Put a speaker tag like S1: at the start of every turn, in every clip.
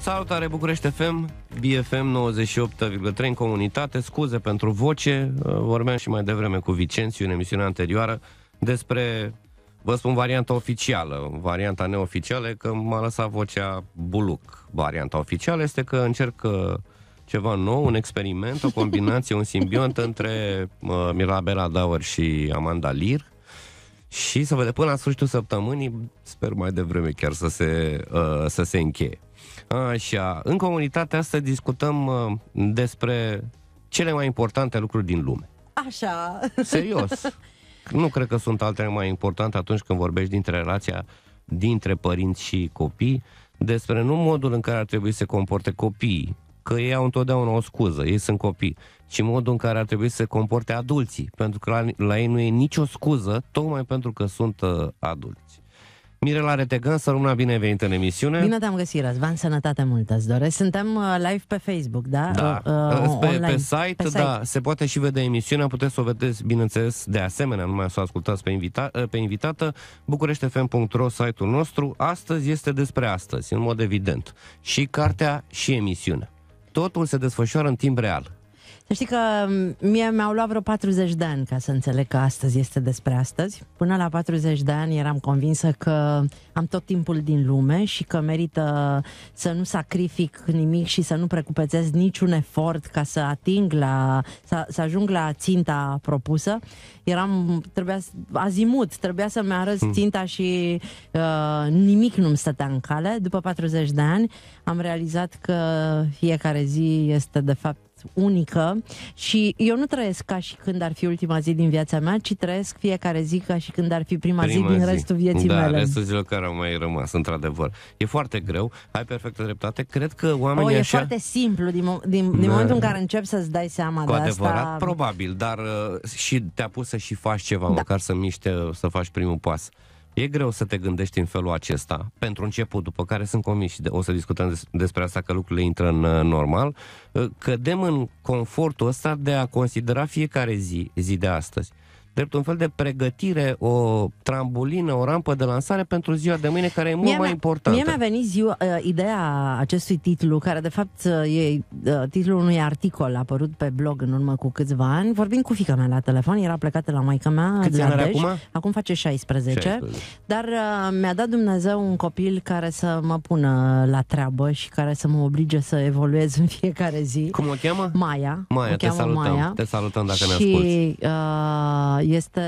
S1: Salutare București FM, BFM 98,3 în comunitate, scuze pentru voce, uh, vorbeam și mai devreme cu Vicențiu în emisiunea anterioară despre, vă spun varianta oficială, varianta neoficială, că m-a lăsat vocea buluc. Varianta oficială este că încerc uh, ceva nou, un experiment, o combinație, un simbiont între uh, Mirabela Dauer și Amanda Lear, și să vedem până la sfârșitul săptămânii, sper mai devreme chiar să se, uh, să se încheie. Așa, în comunitatea asta discutăm uh, despre cele mai importante lucruri din lume.
S2: Așa. Serios.
S1: Nu cred că sunt altele mai importante atunci când vorbești dintre relația dintre părinți și copii, despre nu modul în care ar trebui să se comporte copiii, că ei au întotdeauna o scuză, ei sunt copii, ci modul în care ar trebui să se comporte adulții, pentru că la, la ei nu e nicio scuză, tocmai pentru că sunt uh, adulți. Mirela Retegan, să rămână bine venit în emisiune. Bine te-am
S2: găsit, Răzvan, sănătate multă îți doresc. Suntem uh, live pe Facebook, da? Da, uh, uh, pe, pe, uh, site, pe site, da,
S1: se poate și vede emisiunea, puteți să o vedeți, bineînțeles, de asemenea, numai să o ascultați pe, invita- uh, pe invitată, bucureștefm.ro, site-ul nostru. Astăzi este despre astăzi, în mod evident, și cartea și emisiunea. Totul se desfășoară în timp real
S2: știi că mm, mie mi-au luat vreo 40 de ani ca să înțeleg că astăzi este despre astăzi. Până la 40 de ani eram convinsă că am tot timpul din lume și că merită să nu sacrific nimic și să nu precupețez niciun efort ca să ating la, să, să ajung la ținta propusă. Eram, trebuia, azimut, trebuia să-mi arăt hmm. ținta și uh, nimic nu-mi stătea în cale. După 40 de ani am realizat că fiecare zi este de fapt unică și eu nu trăiesc ca și când ar fi ultima zi din viața mea, ci trăiesc fiecare zi ca și când ar fi prima, prima zi din zi. restul vieții da, mele. restul
S1: zilor care au mai rămas, într-adevăr. E foarte greu, ai perfectă dreptate. Cred că oamenii o, e așa... foarte
S2: simplu din, din, din da. momentul în care începi să-ți dai seama Cu de adevărat, asta.
S1: probabil, dar uh, și te-a pus să și faci ceva, da. măcar să miște, să faci primul pas. E greu să te gândești în felul acesta, pentru început, după care sunt convins și o să discutăm despre asta că lucrurile intră în uh, normal, uh, cădem în confortul ăsta de a considera fiecare zi, zi de astăzi, drept un fel de pregătire, o trambulină, o rampă de lansare pentru ziua de mâine, care e mult mie mai importantă. Mie mi-a
S2: venit ziua, uh, ideea acestui titlu, care de fapt uh, e uh, titlul unui articol apărut pe blog în urmă cu câțiva ani. Vorbim cu fica mea la telefon, era plecată la maica mea. Câți ani are acum? Acum face 16. 16. Dar uh, mi-a dat Dumnezeu un copil care să mă pună la treabă și care să mă oblige să evoluez în fiecare zi. Cum o cheamă? Maia. Maia, o te salutăm. Maia. Te
S1: salutăm dacă și, ne asculti.
S2: Uh, este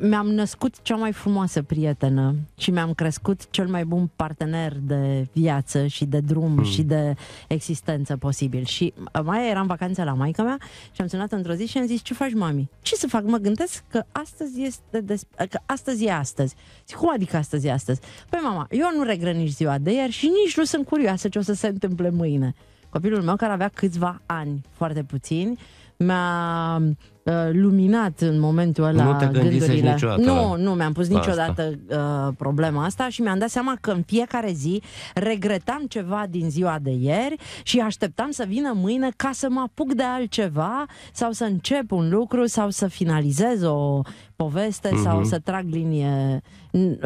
S2: mi-am născut cea mai frumoasă prietenă și mi-am crescut cel mai bun partener de viață și de drum mm. și de existență posibil. Și uh, mai eram vacanță la maica mea și am sunat într-o zi și am zis, ce faci, mami? Ce să fac? Mă gândesc că astăzi este des... că astăzi e astăzi. Zic, cum adică astăzi e astăzi? Păi mama, eu nu regră nici ziua de ieri și nici nu sunt curioasă ce o să se întâmple mâine. Copilul meu care avea câțiva ani, foarte puțini, mi-a uh, luminat în momentul ăla Nu te gândisești niciodată Nu, nu mi-am pus niciodată asta. Uh, problema asta și mi-am dat seama că în fiecare zi regretam ceva din ziua de ieri și așteptam să vină mâine ca să mă apuc de altceva sau să încep un lucru sau să finalizez o poveste mm-hmm. sau mhm. să trag linie. Uh,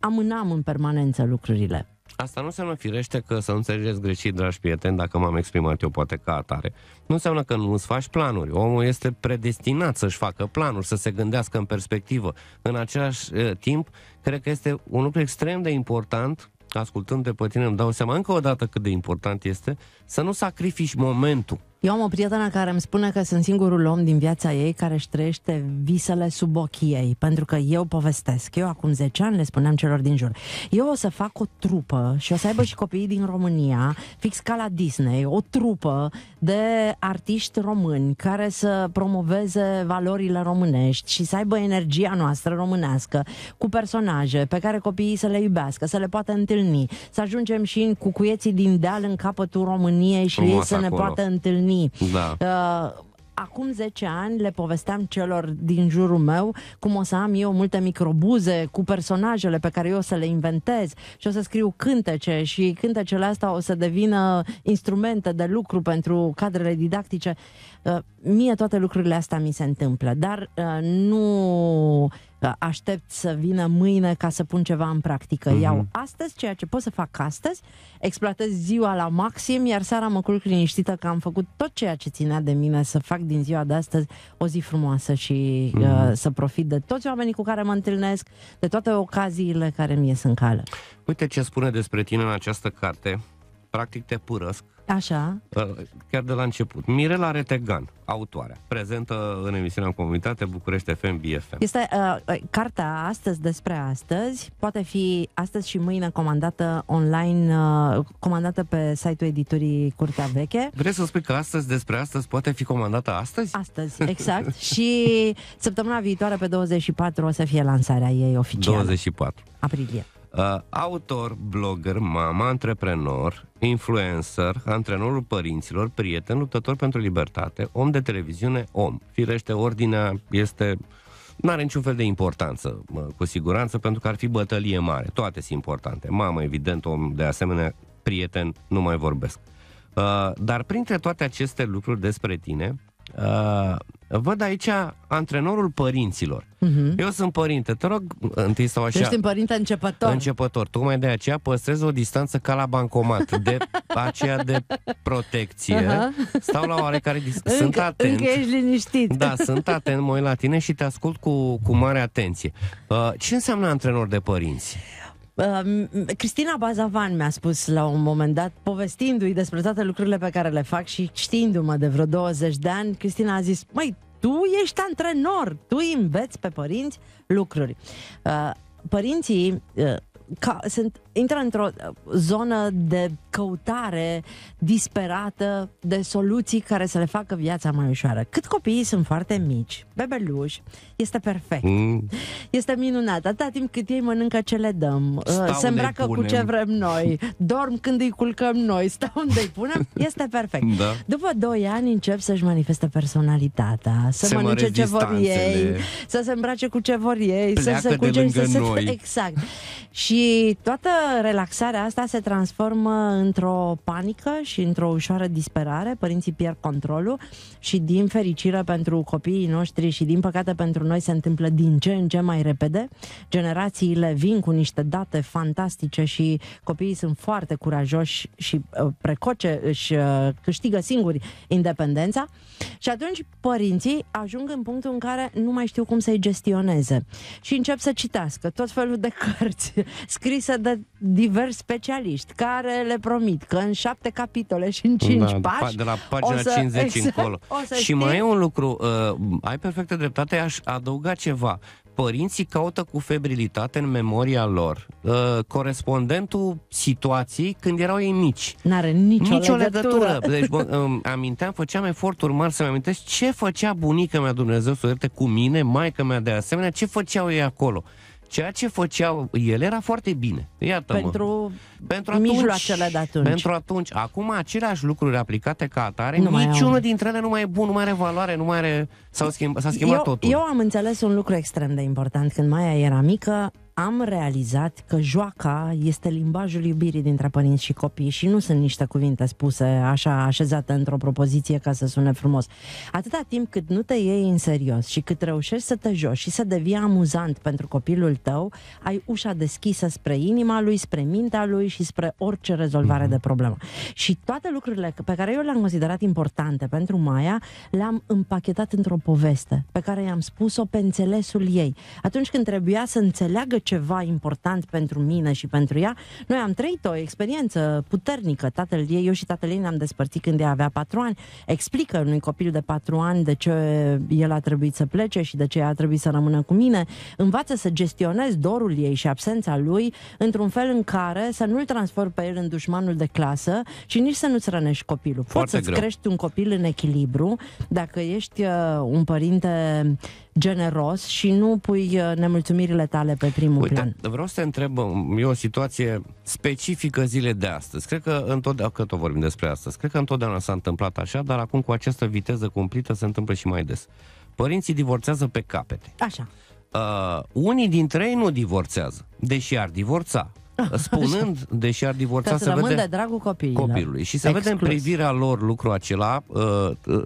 S2: amânam în permanență lucrurile.
S1: Asta nu înseamnă firește că să nu înțelegeți greșit, dragi prieteni, dacă m-am exprimat eu poate ca atare. Nu înseamnă că nu îți faci planuri. Omul este predestinat să-și facă planuri, să se gândească în perspectivă. În același e, timp, cred că este un lucru extrem de important ascultând de pe tine, îmi dau seama încă o dată cât de important este să nu sacrifici momentul
S2: eu am o prietenă care îmi spune că sunt singurul om din viața ei care își trăiește visele sub ochii ei, pentru că eu povestesc. Eu acum 10 ani le spuneam celor din jur. Eu o să fac o trupă și o să aibă și copiii din România, fix ca la Disney, o trupă de artiști români care să promoveze valorile românești și să aibă energia noastră românească cu personaje pe care copiii să le iubească, să le poată întâlni, să ajungem și în cucuieții din deal în capătul României și Frumos ei să acolo. ne poată întâlni da. Uh, acum 10 ani le povesteam celor din jurul meu cum o să am eu multe microbuze cu personajele pe care eu o să le inventez și o să scriu cântece și cântecele astea o să devină instrumente de lucru pentru cadrele didactice. Uh, mie toate lucrurile astea mi se întâmplă, dar uh, nu aștept să vină mâine ca să pun ceva în practică. Mm-hmm. Iau astăzi ceea ce pot să fac astăzi, exploatez ziua la maxim, iar seara mă culc liniștită că am făcut tot ceea ce ținea de mine să fac din ziua de astăzi o zi frumoasă și mm-hmm. uh, să profit de toți oamenii cu care mă întâlnesc, de toate ocaziile care mi ies în cale.
S1: Uite ce spune despre tine în această carte. Practic te părăsc Așa. Chiar de la început. Mirela Retegan, autoarea, prezentă în emisiunea în comunitate București FM BFM. Este
S2: uh, uh, cartea astăzi despre astăzi. Poate fi astăzi și mâine comandată online, uh, comandată pe site-ul editurii Curtea Veche.
S1: Vrei să spui că astăzi despre astăzi poate fi comandată astăzi?
S2: Astăzi, exact. și săptămâna viitoare, pe 24, o să fie lansarea ei
S1: oficială. 24. Aprilie. Uh, autor, blogger, mama, antreprenor, influencer, antrenorul părinților, prieten, luptător pentru libertate, om de televiziune, om. Firește, ordinea este... Nu are niciun fel de importanță, mă, cu siguranță, pentru că ar fi bătălie mare. Toate sunt importante. Mama evident, om de asemenea, prieten, nu mai vorbesc. Uh, dar printre toate aceste lucruri despre tine, Uh, văd aici antrenorul părinților. Uh-huh. Eu sunt părinte, te rog, întâi sau așa. Ești un
S2: părinte începător.
S1: Începător. Tocmai de aceea păstrez o distanță ca la bancomat, de aceea de protecție. Uh-huh. Stau la oarecare distanță. Sunt atent. Încă ești liniștit. Da, sunt atent, mă uit la tine și te ascult cu, cu mare atenție. Uh, ce înseamnă antrenor de părinți? Uh,
S2: Cristina Bazavan mi-a spus la un moment dat, povestindu-i despre toate lucrurile pe care le fac și știindu-mă de vreo 20 de ani, Cristina a zis, măi, tu ești antrenor, tu înveți pe părinți lucruri. Uh, părinții uh, ca, sunt intră într-o uh, zonă de căutare disperată de soluții care să le facă viața mai ușoară. Cât copiii sunt foarte mici, bebeluși, este perfect. Mm. Este minunat. Atâta timp cât ei mănâncă ce le dăm, uh, stau se îmbracă cu ce vrem noi, dorm când îi culcăm noi, stau unde îi punem, este perfect. Da. După 2 ani încep să-și manifeste personalitatea, să se mănânce ce vor ei, să se îmbrace cu ce vor ei, Pleacă să se culce să se... Noi. Exact. Și toată relaxarea asta se transformă într-o panică și într-o ușoară disperare, părinții pierd controlul și din fericire pentru copiii noștri și din păcate pentru noi se întâmplă din ce în ce mai repede. Generațiile vin cu niște date fantastice și copiii sunt foarte curajoși și uh, precoce, își uh, câștigă singuri independența și atunci părinții ajung în punctul în care nu mai știu cum să-i gestioneze și încep să citească tot felul de cărți scrise de diversi specialiști care le promit că în șapte capitole și în da, cinci da, pași... De la pagina să, 50 exact, încolo. și știi... mai e
S1: un lucru, uh, ai perfectă dreptate, aș adăuga ceva. Părinții caută cu febrilitate în memoria lor uh, corespondentul situației când erau ei mici.
S2: N-are nicio, nicio legătură. legătură. Deci,
S1: bă, um, aminteam, făceam eforturi mari să-mi amintesc ce făcea bunica mea, Dumnezeu să cu mine, maica mea de asemenea, ce făceau ei acolo ceea ce făceau el era foarte bine. Iată pentru, pentru atunci, mijloacele de atunci. Pentru atunci. Acum aceleași lucruri aplicate ca atare, nu niciunul dintre ele nu mai e bun, nu mai are valoare, nu mai are... s a schimbat, s-a schimbat eu, totul. Eu
S2: am înțeles un lucru extrem de important. Când Maia era mică, am realizat că joaca este limbajul iubirii dintre părinți și copii și nu sunt niște cuvinte spuse așa așezate într-o propoziție ca să sune frumos. Atâta timp cât nu te iei în serios și cât reușești să te joci și să devii amuzant pentru copilul tău, ai ușa deschisă spre inima lui, spre mintea lui și spre orice rezolvare mm-hmm. de problemă. Și toate lucrurile pe care eu le-am considerat importante pentru Maia, le-am împachetat într-o poveste pe care i-am spus-o pe înțelesul ei. Atunci când trebuia să înțeleagă ceva important pentru mine și pentru ea. Noi am trăit o experiență puternică. Tatăl ei, eu și tatăl ei ne-am despărțit când ea avea patru ani. Explică unui copil de patru ani de ce el a trebuit să plece și de ce a trebuit să rămână cu mine. Învață să gestionezi dorul ei și absența lui într-un fel în care să nu-l transform pe el în dușmanul de clasă și nici să nu-ți rănești copilul. Foarte Poți să-ți greu. crești un copil în echilibru dacă ești uh, un părinte generos și nu pui uh, nemulțumirile tale pe primul Uite, plan.
S1: Vreau să te întreb, e o situație specifică zile de astăzi. Cred că întotdeauna, că tot vorbim despre astăzi, cred că întotdeauna s-a întâmplat așa, dar acum cu această viteză cumplită se întâmplă și mai des. Părinții divorțează pe capete. Așa. Uh, unii dintre ei nu divorțează, deși ar divorța. Ah, Spunând, așa. deși ar divorța, Că se vede de dragul
S2: copiilor. copilului. Și se Exclus. vede în
S1: privirea lor lucrul acela, uh, uh,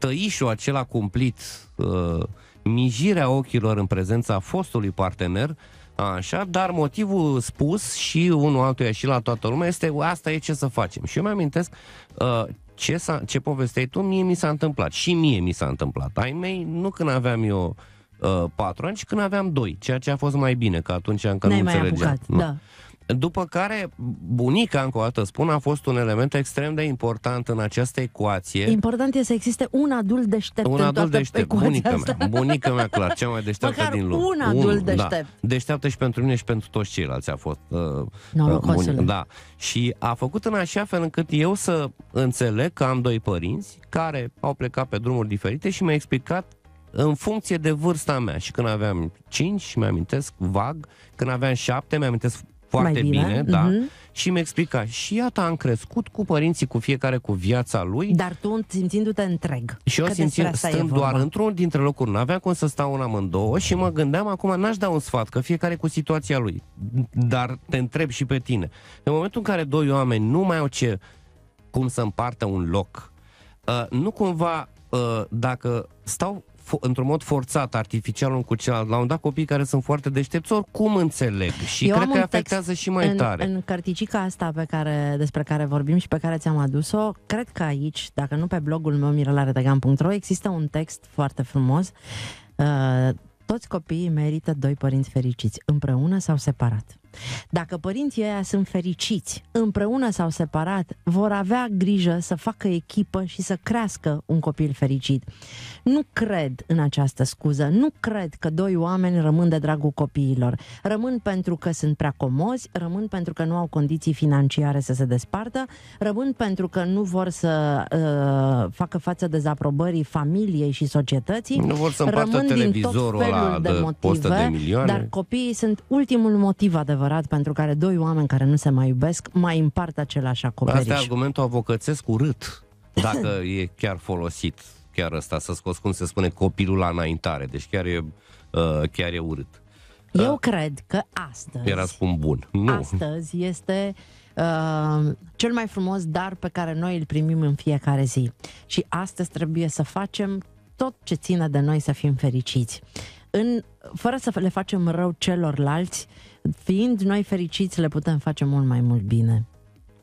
S1: tăișul acela cumplit, uh, mijirea ochilor în prezența fostului partener, așa, dar motivul spus și unul altuia și la toată lumea este asta e ce să facem. Și eu mi-amintesc uh, ce, s-a, ce povesteai tu, mie mi s-a întâmplat și mie mi s-a întâmplat. Ai mei, nu când aveam eu uh, patru ani, ci când aveam doi, ceea ce a fost mai bine, că atunci încă N-ai nu mai înțelegeam. Apucat, nu? Da. După care, bunica, încă o dată spun, a fost un element extrem de important în această ecuație.
S2: Important este să existe un adult deștept Un adult deștept, bunica mea, bunica mea, clar, cea mai deșteaptă Măcar din lume. un adult un, da. deștept.
S1: Da. Deșteaptă și pentru mine și pentru toți ceilalți a fost. Uh, Uh, da. Și a făcut în așa fel încât eu să înțeleg că am doi părinți care au plecat pe drumuri diferite și mi-a explicat în funcție de vârsta mea. Și când aveam 5, mi-amintesc vag, când aveam 7, mi-amintesc foarte bine, bine da. Uh-huh. Și mi-a explicat, și iată am crescut cu părinții, cu fiecare cu viața lui.
S2: Dar tu simțindu-te întreg. Și eu simțind, stând doar
S1: într-unul dintre locuri, n-aveam cum să stau în amândouă și mă gândeam acum, n-aș da un sfat, că fiecare cu situația lui. Dar te întreb și pe tine. În momentul în care doi oameni nu mai au ce, cum să împartă un loc, uh, nu cumva uh, dacă stau într-un mod forțat, artificial un cu celălalt. La un dat copii care sunt foarte deștepți, oricum înțeleg și Eu cred că afectează și mai în, tare. În
S2: carticica asta pe care, despre care vorbim și pe care ți-am adus-o, cred că aici, dacă nu pe blogul meu mirelaredegan.ro, există un text foarte frumos uh, toți copiii merită doi părinți fericiți, împreună sau separat. Dacă părinții ăia sunt fericiți, împreună sau separat, vor avea grijă să facă echipă și să crească un copil fericit. Nu cred în această scuză, nu cred că doi oameni rămân de dragul copiilor. Rămân pentru că sunt prea comozi, rămân pentru că nu au condiții financiare să se despartă, rămân pentru că nu vor să uh, facă față dezaprobării familiei și societății. Nu vor să rămân din tot felul de, de motive, de Dar copiii sunt ultimul motiv adevărat adevărat pentru care doi oameni care nu se mai iubesc mai împart
S1: același acoperiș. Asta e argumentul avocățesc urât, dacă e chiar folosit chiar ăsta, să scoți, cum se spune, copilul la înaintare. Deci chiar e, uh, chiar e urât.
S2: Eu uh, cred că
S1: astăzi... Era spun bun. Nu.
S2: Astăzi este uh, cel mai frumos dar pe care noi îl primim în fiecare zi. Și astăzi trebuie să facem tot ce ține de noi să fim fericiți. În, fără să le facem rău celorlalți, uh, fiind noi fericiți, le putem face mult mai mult bine.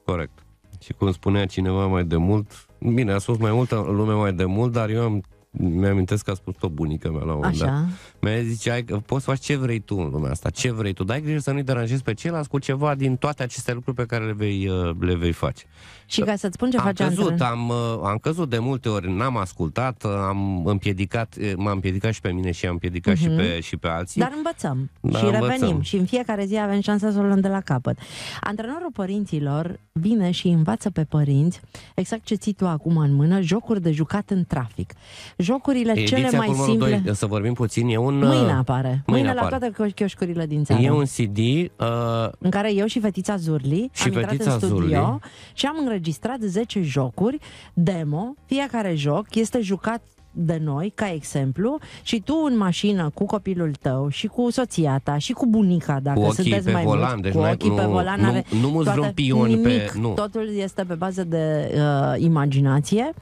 S1: Corect. Și cum spunea cineva mai de mult, bine, a spus mai multă lume mai de mult, dar eu am mi-amintesc că a spus tot bunica mea la un moment dat. Mi-a zis, ai, poți să faci ce vrei tu în lumea asta, ce vrei tu, dai grijă să nu-i deranjezi pe ceilalți cu ceva din toate aceste lucruri pe care le vei, uh, le vei face.
S2: Și ca să-ți spun ce am face căzut,
S1: am, uh, am căzut de multe ori, n-am ascultat, uh, am împiedicat, uh, m-am împiedicat și pe mine și am împiedicat uh-huh. și, pe, mhm. și pe alții. Dar
S2: învățăm Dar și învățăm. revenim și în fiecare zi avem șansa să o luăm de la capăt. Antrenorul părinților vine și învață pe părinți exact ce ții tu acum în mână, jocuri de jucat în trafic. Jocurile Ediția cele mai simple... 2,
S1: să vorbim puțin, e un... Mâine apare. Mâine, mâine apare. la
S2: toate chioșcurile din țară. E un
S1: CD... Uh... În
S2: care eu și fetița Zurli și am fetița intrat în studio Zurli. și am înregistrat înregistrat 10 jocuri, demo, fiecare joc este jucat de noi, ca exemplu, și tu în mașină cu copilul tău și cu soția ta și cu bunica, dacă cu ochii sunteți pe mai volan, mulți, deci cu ochii nu, pe volan, nu, nu, nu vreun pion nimic, pe... Nu. Totul este pe bază de uh, imaginație,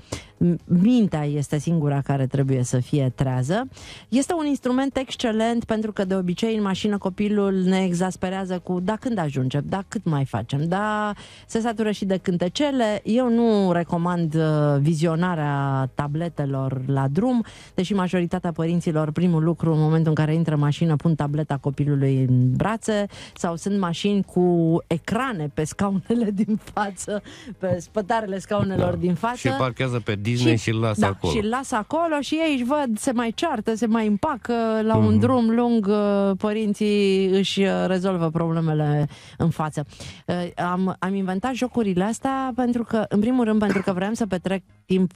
S2: mintea este singura care trebuie să fie trează. Este un instrument excelent pentru că de obicei în mașină copilul ne exasperează cu da când ajungem, da cât mai facem, da se satură și de cântecele. Eu nu recomand uh, vizionarea tabletelor la drum, deși majoritatea părinților primul lucru în momentul în care intră mașină pun tableta copilului în brațe sau sunt mașini cu ecrane pe scaunele din față, pe spătarele scaunelor da. din față. Și parchează
S1: pe Disney și, îl lasă da, acolo. Și
S2: lasă acolo și ei își văd, se mai ceartă, se mai împacă la mm-hmm. un mhm. drum lung, uh, părinții își uh, rezolvă problemele în față. Uh, am, am inventat jocurile astea pentru că, în primul rând, pentru că vrem să petrec timp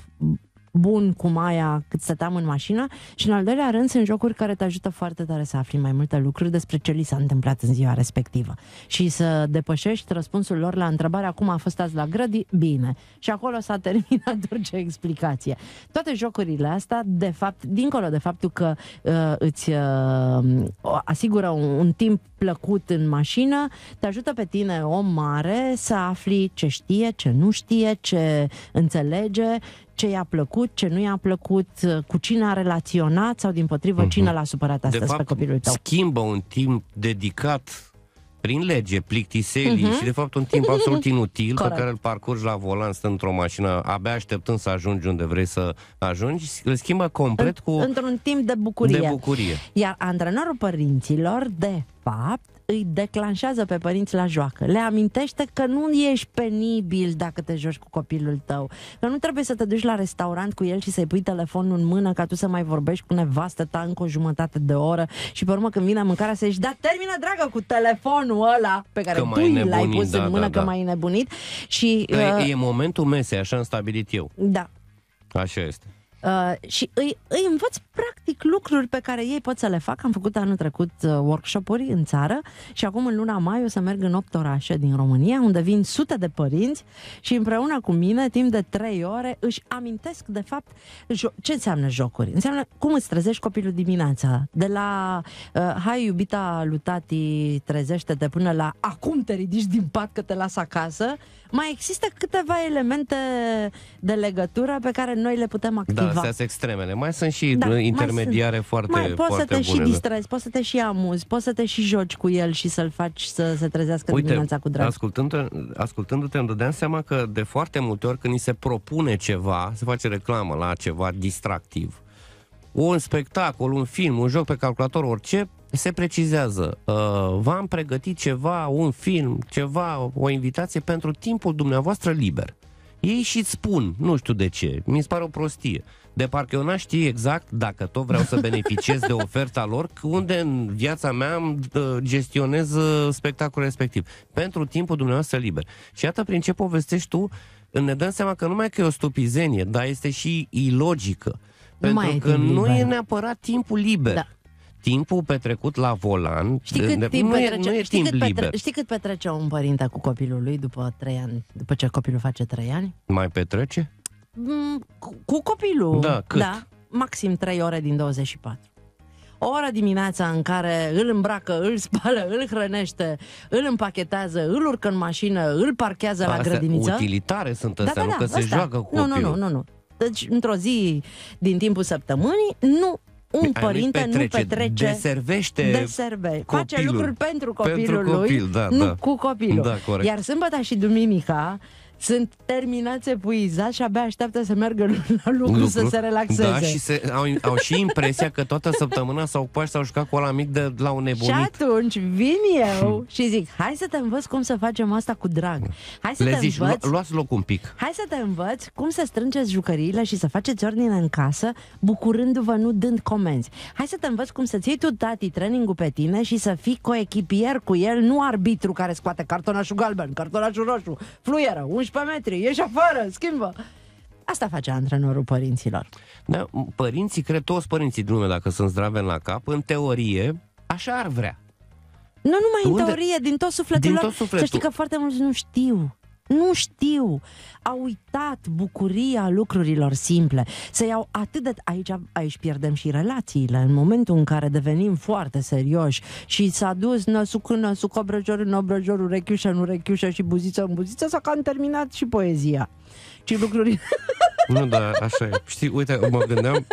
S2: bun cu Maia cât stăteam în mașină și în al doilea rând sunt jocuri care te ajută foarte tare să afli mai multe lucruri despre ce li s-a întâmplat în ziua respectivă și să depășești răspunsul lor la întrebarea cum a fost azi la grădi, bine. Și acolo s-a terminat orice explicație. Toate jocurile astea, de fapt, dincolo de faptul că uh, îți uh, asigură un, un timp plăcut în mașină, te ajută pe tine, om mare, să afli ce știe, ce nu știe, ce înțelege ce i-a plăcut, ce nu i-a plăcut, uh, cu cine a relaționat sau, din potrivă, uh-huh. cine l-a supărat astăzi de fapt, pe copilul tău.
S1: schimbă un timp dedicat prin lege, plictiselii uh-huh. și, de fapt, un timp absolut inutil Corect. pe care îl parcurgi la volan, stând într-o mașină, abia așteptând să ajungi unde vrei să ajungi, îl schimbă complet În, cu...
S2: Într-un timp de bucurie. De bucurie. Iar antrenorul părinților, de fapt, îi declanșează pe părinți la joacă. Le amintește că nu ești penibil dacă te joci cu copilul tău, că nu trebuie să te duci la restaurant cu el și să-i pui telefonul în mână ca tu să mai vorbești cu nevastă ta încă o jumătate de oră și pe urmă când vine mâncarea să ieși, da, termină, dragă, cu telefonul ăla pe care că tu l-ai pus da, în mână, da, da. că mai e nebunit. Și, că uh, e
S1: momentul mesei, așa am stabilit eu. Da. Așa este.
S2: Uh, și îi, îi învăț practic lucruri pe care ei pot să le facă. Am făcut anul trecut uh, workshop-uri în țară și acum în luna mai o să merg în 8 orașe din România, unde vin sute de părinți și împreună cu mine, timp de 3 ore, își amintesc de fapt jo- ce înseamnă jocuri. Înseamnă cum îți trezești copilul dimineața, de la uh, hai iubita lutati, trezește-te până la acum te ridici din pat că te las acasă. Mai există câteva elemente de legătură pe care noi le putem activa. Da cumva. astea
S1: extremele. Mai sunt și da, intermediare mai foarte, mai, poți foarte să te bune, și da. distrezi,
S2: poți să te și amuzi, poți să te și joci cu el și să-l faci să se trezească Uite, dimineața cu drag.
S1: Ascultându-te, ascultându-te îmi dădeam seama că de foarte multe ori când ni se propune ceva, se face reclamă la ceva distractiv, un spectacol, un film, un joc pe calculator, orice, se precizează. Uh, v-am pregătit ceva, un film, ceva, o invitație pentru timpul dumneavoastră liber. Ei și spun, nu știu de ce, mi se pare o prostie. De parcă eu n-aș exact, dacă tot vreau să beneficiez de oferta lor, unde în viața mea gestionez uh, spectacolul respectiv. Pentru timpul dumneavoastră liber. Și iată prin ce povestești tu, ne dăm seama că numai că e o stupizenie, dar este și ilogică. Nu pentru că e nu e neapărat timpul liber. Da timpul petrecut la volan știi cât de, timp nu, petrece, e, nu e știi timp cât liber. Petre, știi
S2: cât petrece un părinte cu copilul lui după trei ani, după ce copilul face trei ani?
S1: Mai petrece?
S2: Mm, cu, cu copilul. Da, cât? Da, maxim 3 ore din 24 o oră dimineața în care îl îmbracă, îl spală, îl hrănește, îl împachetează, îl urcă în mașină, îl parchează la grădiniță.
S1: utilitare sunt da, astea, da, da, nu da, că asta. se joacă cu nu, copilul. Nu,
S2: nu, nu, nu. Deci, într-o zi din timpul săptămânii, nu Păi un Ai părinte petrece, nu petrece, deservește, deserve, copilul, face lucruri pentru copilul pentru copil, lui, da, nu da. cu copilul. Da, Iar sâmbătă și duminica sunt terminați epuizați și abia așteaptă să meargă la lucru, lucru. să se relaxeze. Da, și
S1: se, au, au și impresia că toată săptămâna s-au și s-au jucat cu ăla mic de la un nebunit. Și
S2: atunci vin eu și zic, hai să te învăț cum să facem asta cu drag. Hai să Le te zici, învăț... Lu-
S1: luați loc un pic.
S2: Hai să te învăț cum să strângeți jucăriile și să faceți ordine în casă, bucurându-vă, nu dând comenzi. Hai să te învăț cum să ții tu, tati, training pe tine și să fii coechipier cu el, nu arbitru care scoate cartonașul galben, cartonașul roșu, fluieră, 11 12 metri, ieși afară, schimbă. Asta face antrenorul părinților.
S1: Da, părinții, cred toți părinții din lume, dacă sunt zdrave la cap, în teorie, așa ar vrea.
S2: Nu numai în teorie, din tot sufletul din lor. Tot sufletul. Să știi că foarte mulți nu știu. Nu știu. Au uitat bucuria lucrurilor simple. Să iau atât de... Aici, aici pierdem și relațiile. În momentul în care devenim foarte serioși și s-a dus năsuc în năsuc, obrăjor în obrăjor, urechiușă în urechiușă și buziță în buziță, s-a cam terminat și poezia.
S1: Și lucruri... Nu, da, așa e. Știi, uite, mă gândeam,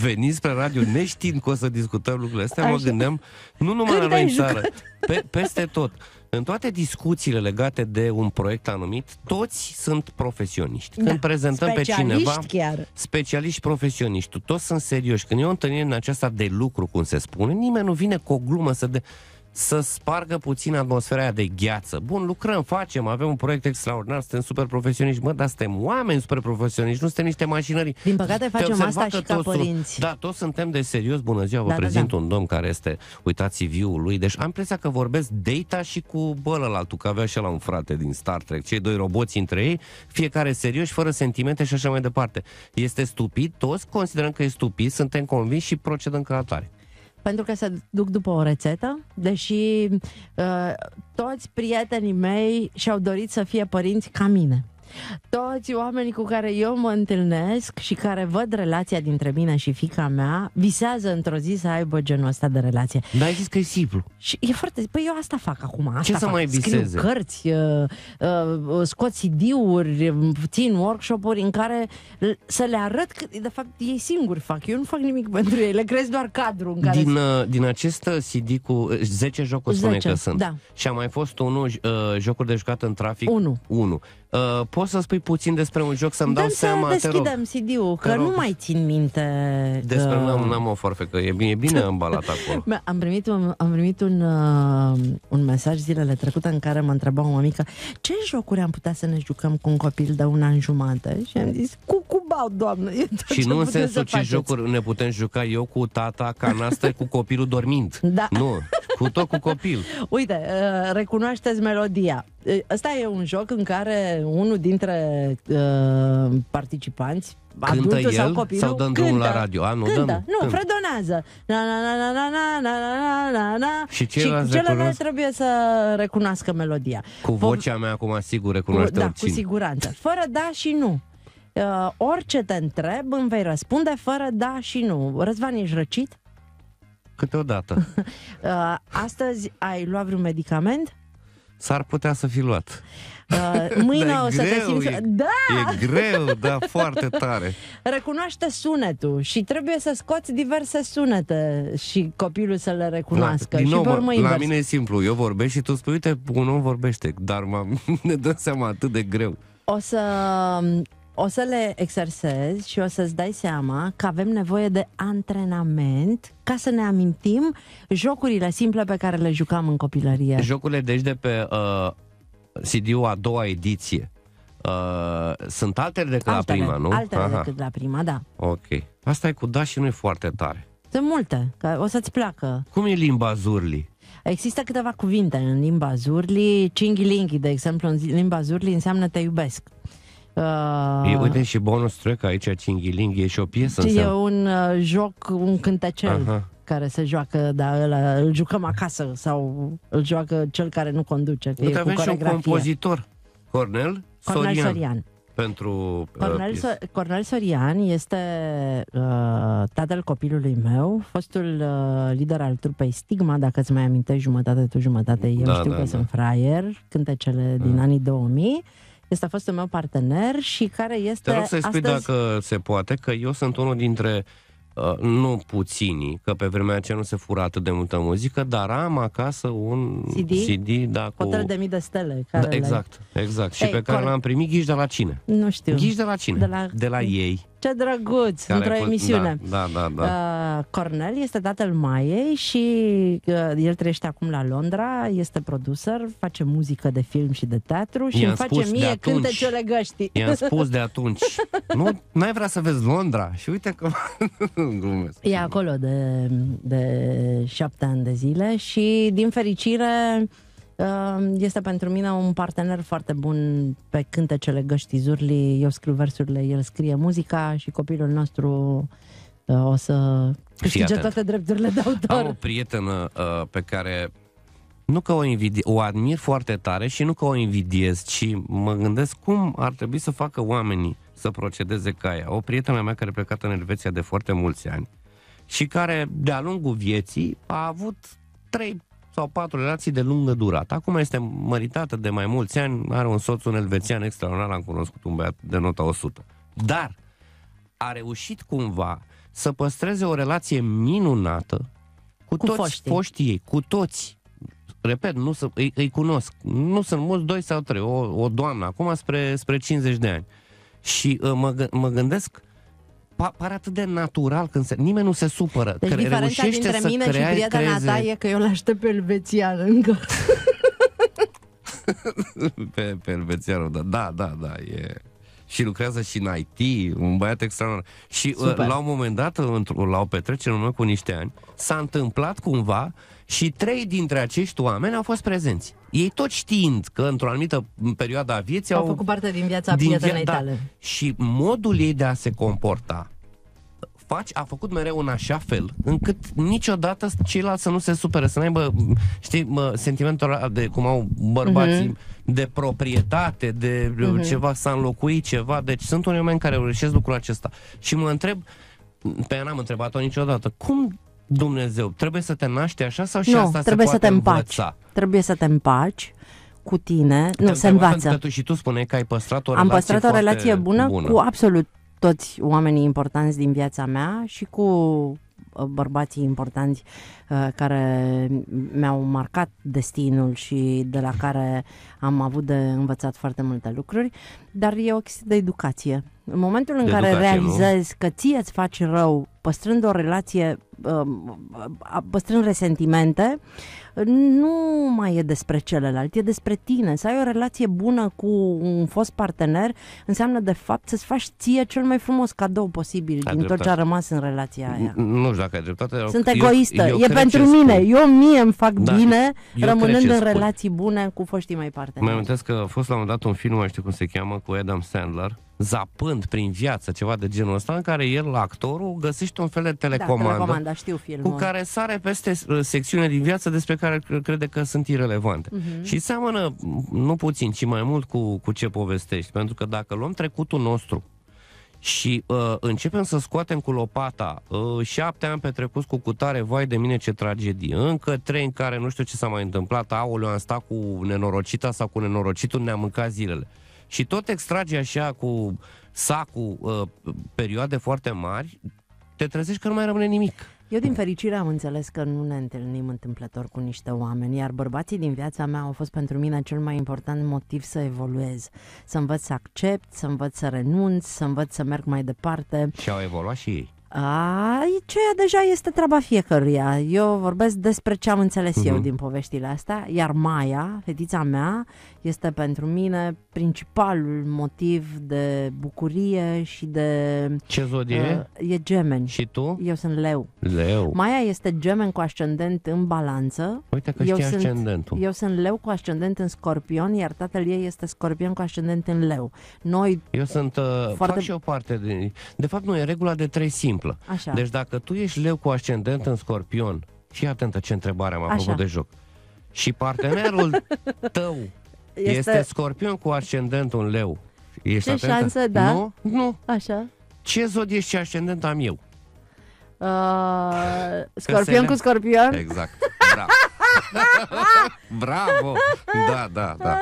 S1: veniți pe radio neștiind că o să discutăm lucrurile astea, așa. mă gândeam, nu numai Când la noi în țară, pe, peste tot. În toate discuțiile legate de un proiect anumit, toți sunt profesioniști. Când da, prezentăm pe cineva, chiar. specialiști profesioniști, toți sunt serioși. Când e o întâlnire în aceasta de lucru, cum se spune, nimeni nu vine cu o glumă să de să spargă puțin atmosfera aia de gheață. Bun, lucrăm, facem, avem un proiect extraordinar, suntem super profesioniști, mă, dar suntem oameni super profesioniști, nu suntem niște mașinări. Din păcate facem asta și ca părinți. Da, toți suntem de serios, bună ziua, vă da, prezint da, da. un domn care este, uitați viul lui, deci am impresia că vorbesc data și cu bălălaltul, că avea și la un frate din Star Trek, cei doi roboți între ei, fiecare serios, fără sentimente și așa mai departe. Este stupid, toți considerăm că e stupid, suntem convinși și procedăm ca atare
S2: pentru că se duc după o rețetă, deși uh, toți prietenii mei și-au dorit să fie părinți ca mine. Toți oamenii cu care eu mă întâlnesc și care văd relația dintre mine și fica mea, visează într-o zi să aibă genul ăsta de relație. Dar ai zis că e simplu. Și e foarte... Păi eu asta fac acum. Asta Ce fac. să mai viseze? Scriu cărți, uh, uh, scot CD-uri, țin workshop-uri în care să le arăt că, de fapt, ei singuri fac. Eu nu fac nimic pentru ei, le crezi doar cadrul în care... Din, uh,
S1: din acest uh, CD cu 10 uh, jocuri 10, spune că sunt. Da. Și a mai fost unul, uh, jocuri de jucat în trafic. 1. 1. Uh, poți să spui puțin despre un joc să-mi da, dau seama, să deschidem
S2: CD-ul, că nu mai țin minte. Despre că... Uh, n-am, o
S1: forfecă, e bine, e bine îmbalat acolo.
S2: am primit, un, am primit un, uh, un mesaj zilele trecute în care mă întreba o mică ce jocuri am putea să ne jucăm cu un copil de un an jumate? Și am zis, cu cubau, doamnă. Și nu în sensul ce faceți. jocuri
S1: ne putem juca eu cu tata, canastă, cu copilul dormind. Da. Nu, cu tot cu copil.
S2: Uite, uh, recunoașteți melodia. Uh, ăsta e un joc în care unul dintre uh, participanți Cântă el sau, copilul, sau dăm drumul la radio? A, nu, cântă, dăm, nu fredonează. Na, na, na, na, na, na, na, na, na. Și celălalt, și celălalt trebuie să recunoască melodia.
S1: Cu vocea mea acum sigur recunoaște Da, oricine. cu
S2: siguranță. Fără da și nu. Uh, orice te întreb, îmi vei răspunde fără da și nu. Răzvan, ești răcit?
S1: Câteodată.
S2: uh, astăzi ai luat vreun medicament?
S1: s-ar putea să fi luat.
S2: Uh, mâine da, o să greu, te simți... E, da! E greu, da, foarte tare. Recunoaște sunetul și trebuie să scoți diverse sunete și copilul să le recunoască. La, și nou, mă, la mine
S1: e simplu, eu vorbesc și tu spui, uite, un om vorbește, dar ne dă seama atât de greu.
S2: O să o să le exersezi și o să-ți dai seama că avem nevoie de antrenament ca să ne amintim jocurile simple pe care le jucam în copilărie.
S1: Jocurile, deci, de pe uh, CD-ul a doua ediție uh, sunt altele decât altele, la prima, nu? Altele Aha. decât
S2: la prima, da.
S1: Ok. Asta e cu da și nu e foarte tare.
S2: Sunt multe, că o să-ți placă.
S1: Cum e limba zurli?
S2: Există câteva cuvinte în limba zurli. Cinghilinghi, de exemplu, în limba zurli înseamnă te iubesc. Uh, e, uite
S1: și bonus track aici, Cinghilinghi, e și o piesă E înseamnă.
S2: un uh, joc, un cântecel Aha. care se joacă, dar ăla, îl jucăm acasă sau îl joacă cel care nu conduce. Uite, avem și un compozitor,
S1: Cornel, Cornel Sorian. Sorian. Pentru, uh, Cornel, uh, so-
S2: Cornel Sorian este uh, tatăl copilului meu, fostul uh, lider al trupei Stigma, dacă îți mai amintești jumătate tu, jumătate eu, da, știu da, că da. sunt fraier, cântecele da. din mm. anii 2000 este fostul meu partener și care este... Te rog să-i spui astăzi...
S1: dacă se poate, că eu sunt unul dintre Uh, nu puțini, că pe vremea aceea nu se fură atât de multă muzică, dar am acasă un CD, CD da, cu... Hotel
S2: de mii de stele. Da, care da, exact,
S1: exact. Ei, și pe care cor... l-am primit ghiși de la cine?
S2: Nu știu. Ghiși
S1: de la cine? De la, de la ei.
S2: Ce drăguț! Care într-o emisiune. Da, da, da. da. Uh, Cornel este tatăl Maiei și uh, el trăiește acum la Londra, este producer, face muzică de film și de teatru și îmi face mie atunci, cântecele găștii. I-am spus de
S1: atunci. nu, ai vrea să vezi Londra? Și uite că...
S2: E acolo de, de șapte ani de zile și, din fericire, Ehm, este pentru mine un partener foarte bun pe cântecele găștizurile. eu scriu versurile, el scrie muzica și copilul nostru uh, o să câștige toate drepturile de autor. Am o
S1: prietenă uh, pe care nu că o, invidie, o admir foarte tare și nu că o invidiez, ci mă gândesc cum ar trebui să facă oamenii să procedeze ca ea. O prietenă mea care a plecat în Elveția de foarte mulți ani și care de-a lungul vieții a avut trei sau patru relații de lungă durată. Acum este măritată de mai mulți ani, are un soț, un elvețian extraordinar, am cunoscut un băiat de nota 100. Dar a reușit cumva să păstreze o relație minunată cu, cu toți foștii. foștii ei, cu toți. Repet, nu să, îi, îi cunosc. Nu sunt mulți, doi sau trei, o, o doamnă, acum spre, spre 50 de ani. Și uh, mă, mă gândesc, uh, pa, pare atât de natural când se, nimeni nu se supără. Deci că diferența dintre să mine crea, și prietena creeze... ta e
S2: că eu l-aștept pe elvețian încă.
S1: pe, pe elvețianul, da, da, da, da, e și lucrează și în IT, un băiat extraordinar. Și uh, Super. la un moment dat, la o petrecere în urmă cu niște ani, s-a întâmplat cumva și trei dintre acești oameni au fost prezenți. Ei tot știind că într-o anumită perioadă a vieții au, au făcut
S2: parte din viața din prietenei via, da. tale. Da,
S1: și modul ei de a se comporta faci, a făcut mereu în așa fel încât niciodată ceilalți să nu se supere, să n-aibă, știi, mă, sentimentul ăla de cum au bărbații uh-huh. de proprietate, de uh-huh. ceva, s-a înlocuit ceva. Deci sunt unii oameni care reușesc lucrul acesta. Și mă întreb, pe ea n-am întrebat-o niciodată, cum Dumnezeu. Trebuie să te naști așa sau și nu, asta trebuie se poate să te împaci. Învăța? Trebuie
S2: să te împaci cu tine. Nu, te se învață.
S1: tu, și tu spuneai că ai păstrat o Am relație păstrat o relație bună, bună cu
S2: absolut toți oamenii importanți din viața mea și cu uh, bărbații importanți uh, care mi-au marcat destinul și de la care am avut de învățat foarte multe lucruri, dar e o chestie de educație. În momentul în de care educație, realizezi nu? că ție îți faci rău păstrând o relație, um, păstrând resentimente, nu mai e despre celălalt, e despre tine. Să ai o relație bună cu un fost partener înseamnă, de fapt, să-ți faci ție cel mai frumos cadou posibil ai din dreptate. tot ce a rămas în relația aia.
S1: Nu știu dacă ai dreptate. Sunt egoistă, eu e pentru mine. Spun.
S2: Eu mie îmi fac da, bine rămânând în spun. relații bune cu foștii mai parteneri. Mă
S1: amintesc că a fost la un moment dat un film, mai știu cum se cheamă, cu Adam Sandler, zapând prin viață, ceva de genul ăsta, în care el, actorul, găsește un fel de da, telecomandă, da, telecomandă știu filmul. cu care sare peste uh, secțiune din viață despre care crede că sunt irelevante. Uh-huh. Și seamănă, nu puțin, ci mai mult cu, cu ce povestești, pentru că dacă luăm trecutul nostru, și uh, începem să scoatem cu lopata uh, șapte ani petrecuți cu cutare, vai de mine ce tragedie, încă trei în care nu știu ce s-a mai întâmplat, aoleu, am stat cu nenorocita sau cu nenorocitul, ne-am mâncat zilele. Uh, și tot extragi așa cu sacul uh, perioade foarte mari, te trezești
S2: că nu mai rămâne nimic. Eu, din fericire, am înțeles că nu ne întâlnim întâmplător cu niște oameni, iar bărbații din viața mea au fost pentru mine cel mai important motiv să evoluez, să învăț să accept, să învăț să renunț, să învăț să merg mai departe.
S1: Și au evoluat și ei.
S2: A, ce deja este treaba fiecăruia. Eu vorbesc despre ce am înțeles uh-huh. eu din poveștile astea, iar Maia, fetița mea, este pentru mine principalul motiv de bucurie și de... Ce zodie? Uh, e gemeni. Și tu? Eu sunt leu.
S1: Leu. Maia
S2: este gemen cu ascendent în balanță.
S1: Uite că eu sunt, ascendentul.
S2: Eu sunt leu cu ascendent în scorpion, iar tatăl ei este scorpion cu ascendent în leu. Noi...
S1: Eu sunt... Uh, foarte... Fac și o parte din... De fapt, nu, e regula de trei simplă. Așa. Deci dacă tu ești leu cu ascendent în scorpion, fii atentă ce întrebare am apropo de joc. Și partenerul
S2: tău este... este
S1: scorpion cu ascendent un leu. Ești Ce atentă? șansă, da? Nu?
S2: Nu. Așa.
S1: Ce zodie și ascendent am eu?
S2: Uh, scorpion cu scorpion? Exact.
S1: Bravo. Bravo! Da, da, da.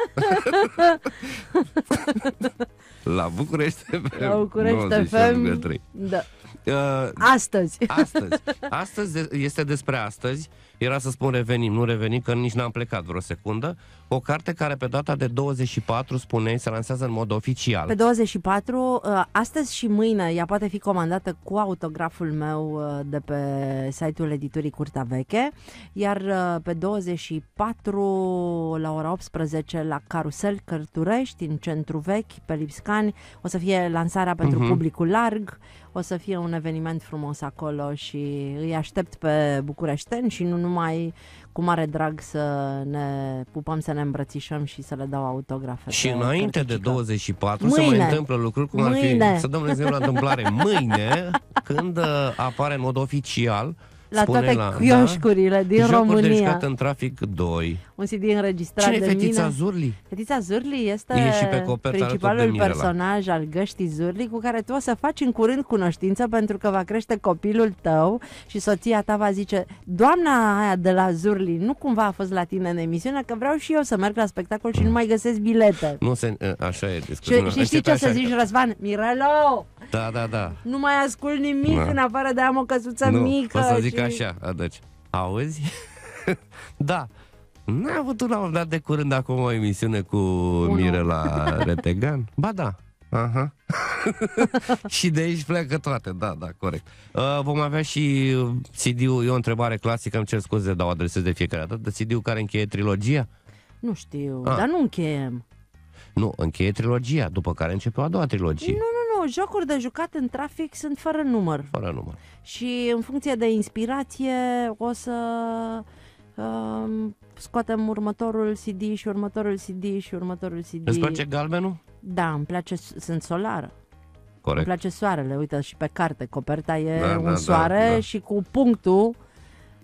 S1: La București FM. La București FM. Da. Uh,
S2: astăzi. Astăzi.
S1: Astăzi este despre astăzi. Era să spun revenim, nu revenim, că nici n-am plecat vreo secundă. O carte care pe data de 24, spuneai, se lansează în mod oficial. Pe
S2: 24, uh, astăzi și mâine, ea poate fi comandată cu autograful meu uh, de pe site-ul editurii Curta Veche, iar uh, pe 24, la ora 18, la Carusel Cărturești, în centru vechi, pe Lipscani, o să fie lansarea pentru uh-huh. publicul larg. O să fie un eveniment frumos acolo și îi aștept pe bucureșteni și nu numai cu mare drag să ne pupăm, să ne îmbrățișăm și să le dau autografe. Și înainte de
S1: 24 mâine. se mai întâmplă lucruri cum mâine. ar fi, să dăm exemplu la întâmplare, mâine, când uh, apare în mod oficial la toate la, da? chioșcurile
S2: da? din Jocuri România. de
S1: în trafic 2.
S2: Un CD înregistrat Cine de fetița mine. Zurli? Fetița Zurli este e și pe principalul personaj al găștii Zurli cu care tu o să faci în curând cunoștință pentru că va crește copilul tău și soția ta va zice Doamna aia de la Zurli nu cumva a fost la tine în emisiune că vreau și eu să merg la spectacol și nu mai găsesc bilete.
S1: Nu se, ă, așa e. Și, și știi ce o să zici,
S2: Răzvan? Mirelo!
S1: Da, da, da.
S2: Nu mai ascult nimic da. în afară de am o
S1: căsuță nu, mică. Nu, să zic și... așa, deci, auzi? da. Nu a avut un am dat de curând acum o emisiune cu Unu. Mirela Retegan? Ba da, Aha. și de aici pleacă toate, da, da, corect. Uh, vom avea și uh, CD-ul, e o întrebare clasică, îmi cer scuze, dar o adresez de fiecare dată, CD-ul care încheie trilogia?
S2: Nu știu, ah. dar nu încheiem.
S1: Nu, încheie trilogia, după care începe o a doua trilogie. Nu,
S2: nu, jocuri de jucat în trafic sunt fără număr. Fără număr. Și în funcție de inspirație o să uh, scoatem următorul CD și următorul CD și următorul CD. Îți place galbenul? Da, îmi place, sunt solară. Corect. Îmi place soarele, uite și pe carte, coperta e da, un da, da soare da, da. și cu punctul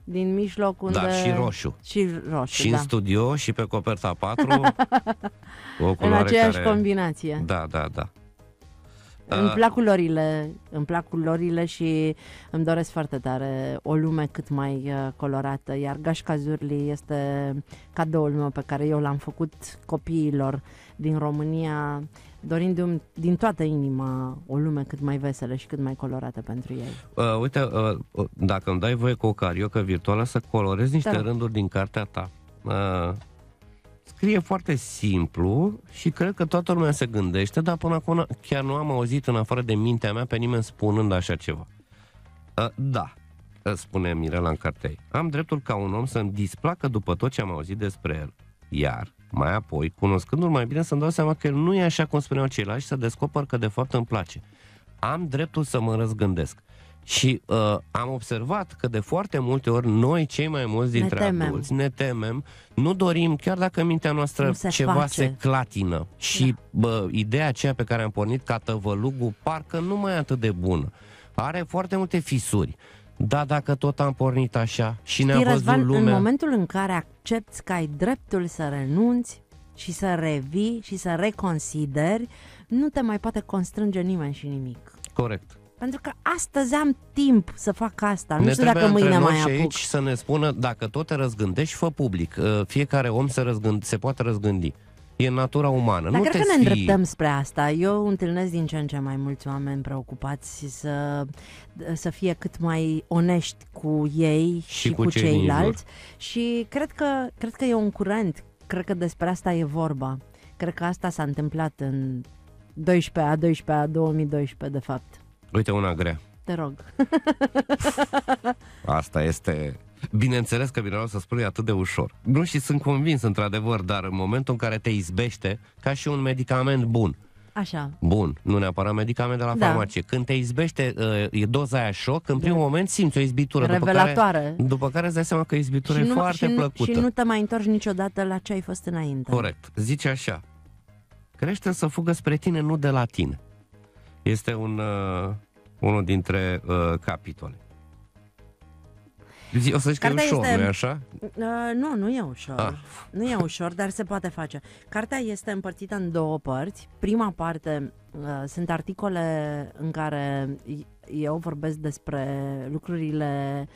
S2: din mijloc unde... Da, și roșu. Și roșu, Și da. în
S1: studio și pe coperta 4. o culoare în aceeași care... combinație. Da, da, da. Uh. Îmi ah. plac
S2: culorile, îmi plac culorile și îmi doresc foarte tare o lume cât mai uh, colorată, iar Gașca Zurli este cadoul meu pe care eu l-am făcut copiilor din România, dorindu-mi din toată inima o lume cât mai veselă și cât mai colorată pentru ei.
S1: Uh, uite, uh, uh dacă îmi dai voie cu o carioca virtuală să colorezi niște da. rânduri din cartea ta. Uh, scrie foarte simplu și cred că toată lumea se gândește, dar până acum chiar nu am auzit în afară de mintea mea pe nimeni spunând așa ceva. Da, spune Mirela în cartei. Am dreptul ca un om să-mi displacă după tot ce am auzit despre el. Iar, mai apoi, cunoscându-l mai bine, să-mi dau seama că el nu e așa cum spuneau ceilalți și să descoper că de fapt îmi place. Am dreptul să mă răzgândesc. Și uh, am observat că de foarte multe ori noi, cei mai mulți dintre ne adulți, ne temem, nu dorim, chiar dacă mintea noastră se ceva face. se clatină. Și da. bă, ideea aceea pe care am pornit ca tăvălugul, parcă nu mai e atât de bună. Are foarte multe fisuri. Da, dacă tot am pornit așa și ne-am văzut Răzvan, lumea... în momentul
S2: în care accepti că ai dreptul să renunți și să revii și să reconsideri, nu te mai poate constrânge nimeni și nimic. Corect. Pentru că astăzi am timp să fac asta. Ne nu știu dacă mâine mai apuc.
S1: aici să ne spună, dacă tot te răzgândești, fă public. Uh, fiecare om se, răzgând, se poate răzgândi. E natura umană. Dar nu cred te că ne fi... îndreptăm
S2: spre asta. Eu întâlnesc din ce în ce mai mulți oameni preocupați să, să fie cât mai onești cu ei și, și cu, cu ceilalți. Și cred că, cred că e un curent. Cred că despre asta e vorba. Cred că asta s-a întâmplat în 12 a 12 a 2012, de fapt.
S1: Uite una grea. Te rog. Asta este... Bineînțeles că bine să spui atât de ușor. Nu și sunt convins, într-adevăr, dar în momentul în care te izbește, ca și un medicament bun, Așa. Bun, nu neapărat medicament de la da. farmacie. Când te izbește uh, e doza aia șoc, în primul da. moment simți o izbitură. Revelatoare. După care, după care îți dai seama că izbitura și nu, foarte și plăcută. Și nu
S2: te mai întorci niciodată la ce ai fost înainte.
S1: Corect. Zice așa. Crește să fugă spre tine, nu de la tine este un, uh, unul dintre uh, capitole. O să zici Cartea că e ușor, este... nu așa?
S2: Uh, nu, nu e ușor. Ah. Nu e ușor, dar se poate face. Cartea este împărțită în două părți. Prima parte uh, sunt articole în care eu vorbesc despre lucrurile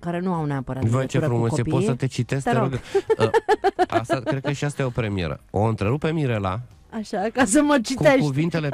S2: care nu au neapărat Vă, ce frumos, cu pot să te citesc, te, rog. rog.
S1: Uh, asta, cred că și asta e o premieră. O întrerupe Mirela Așa, ca să mă citești. Cu cuvintele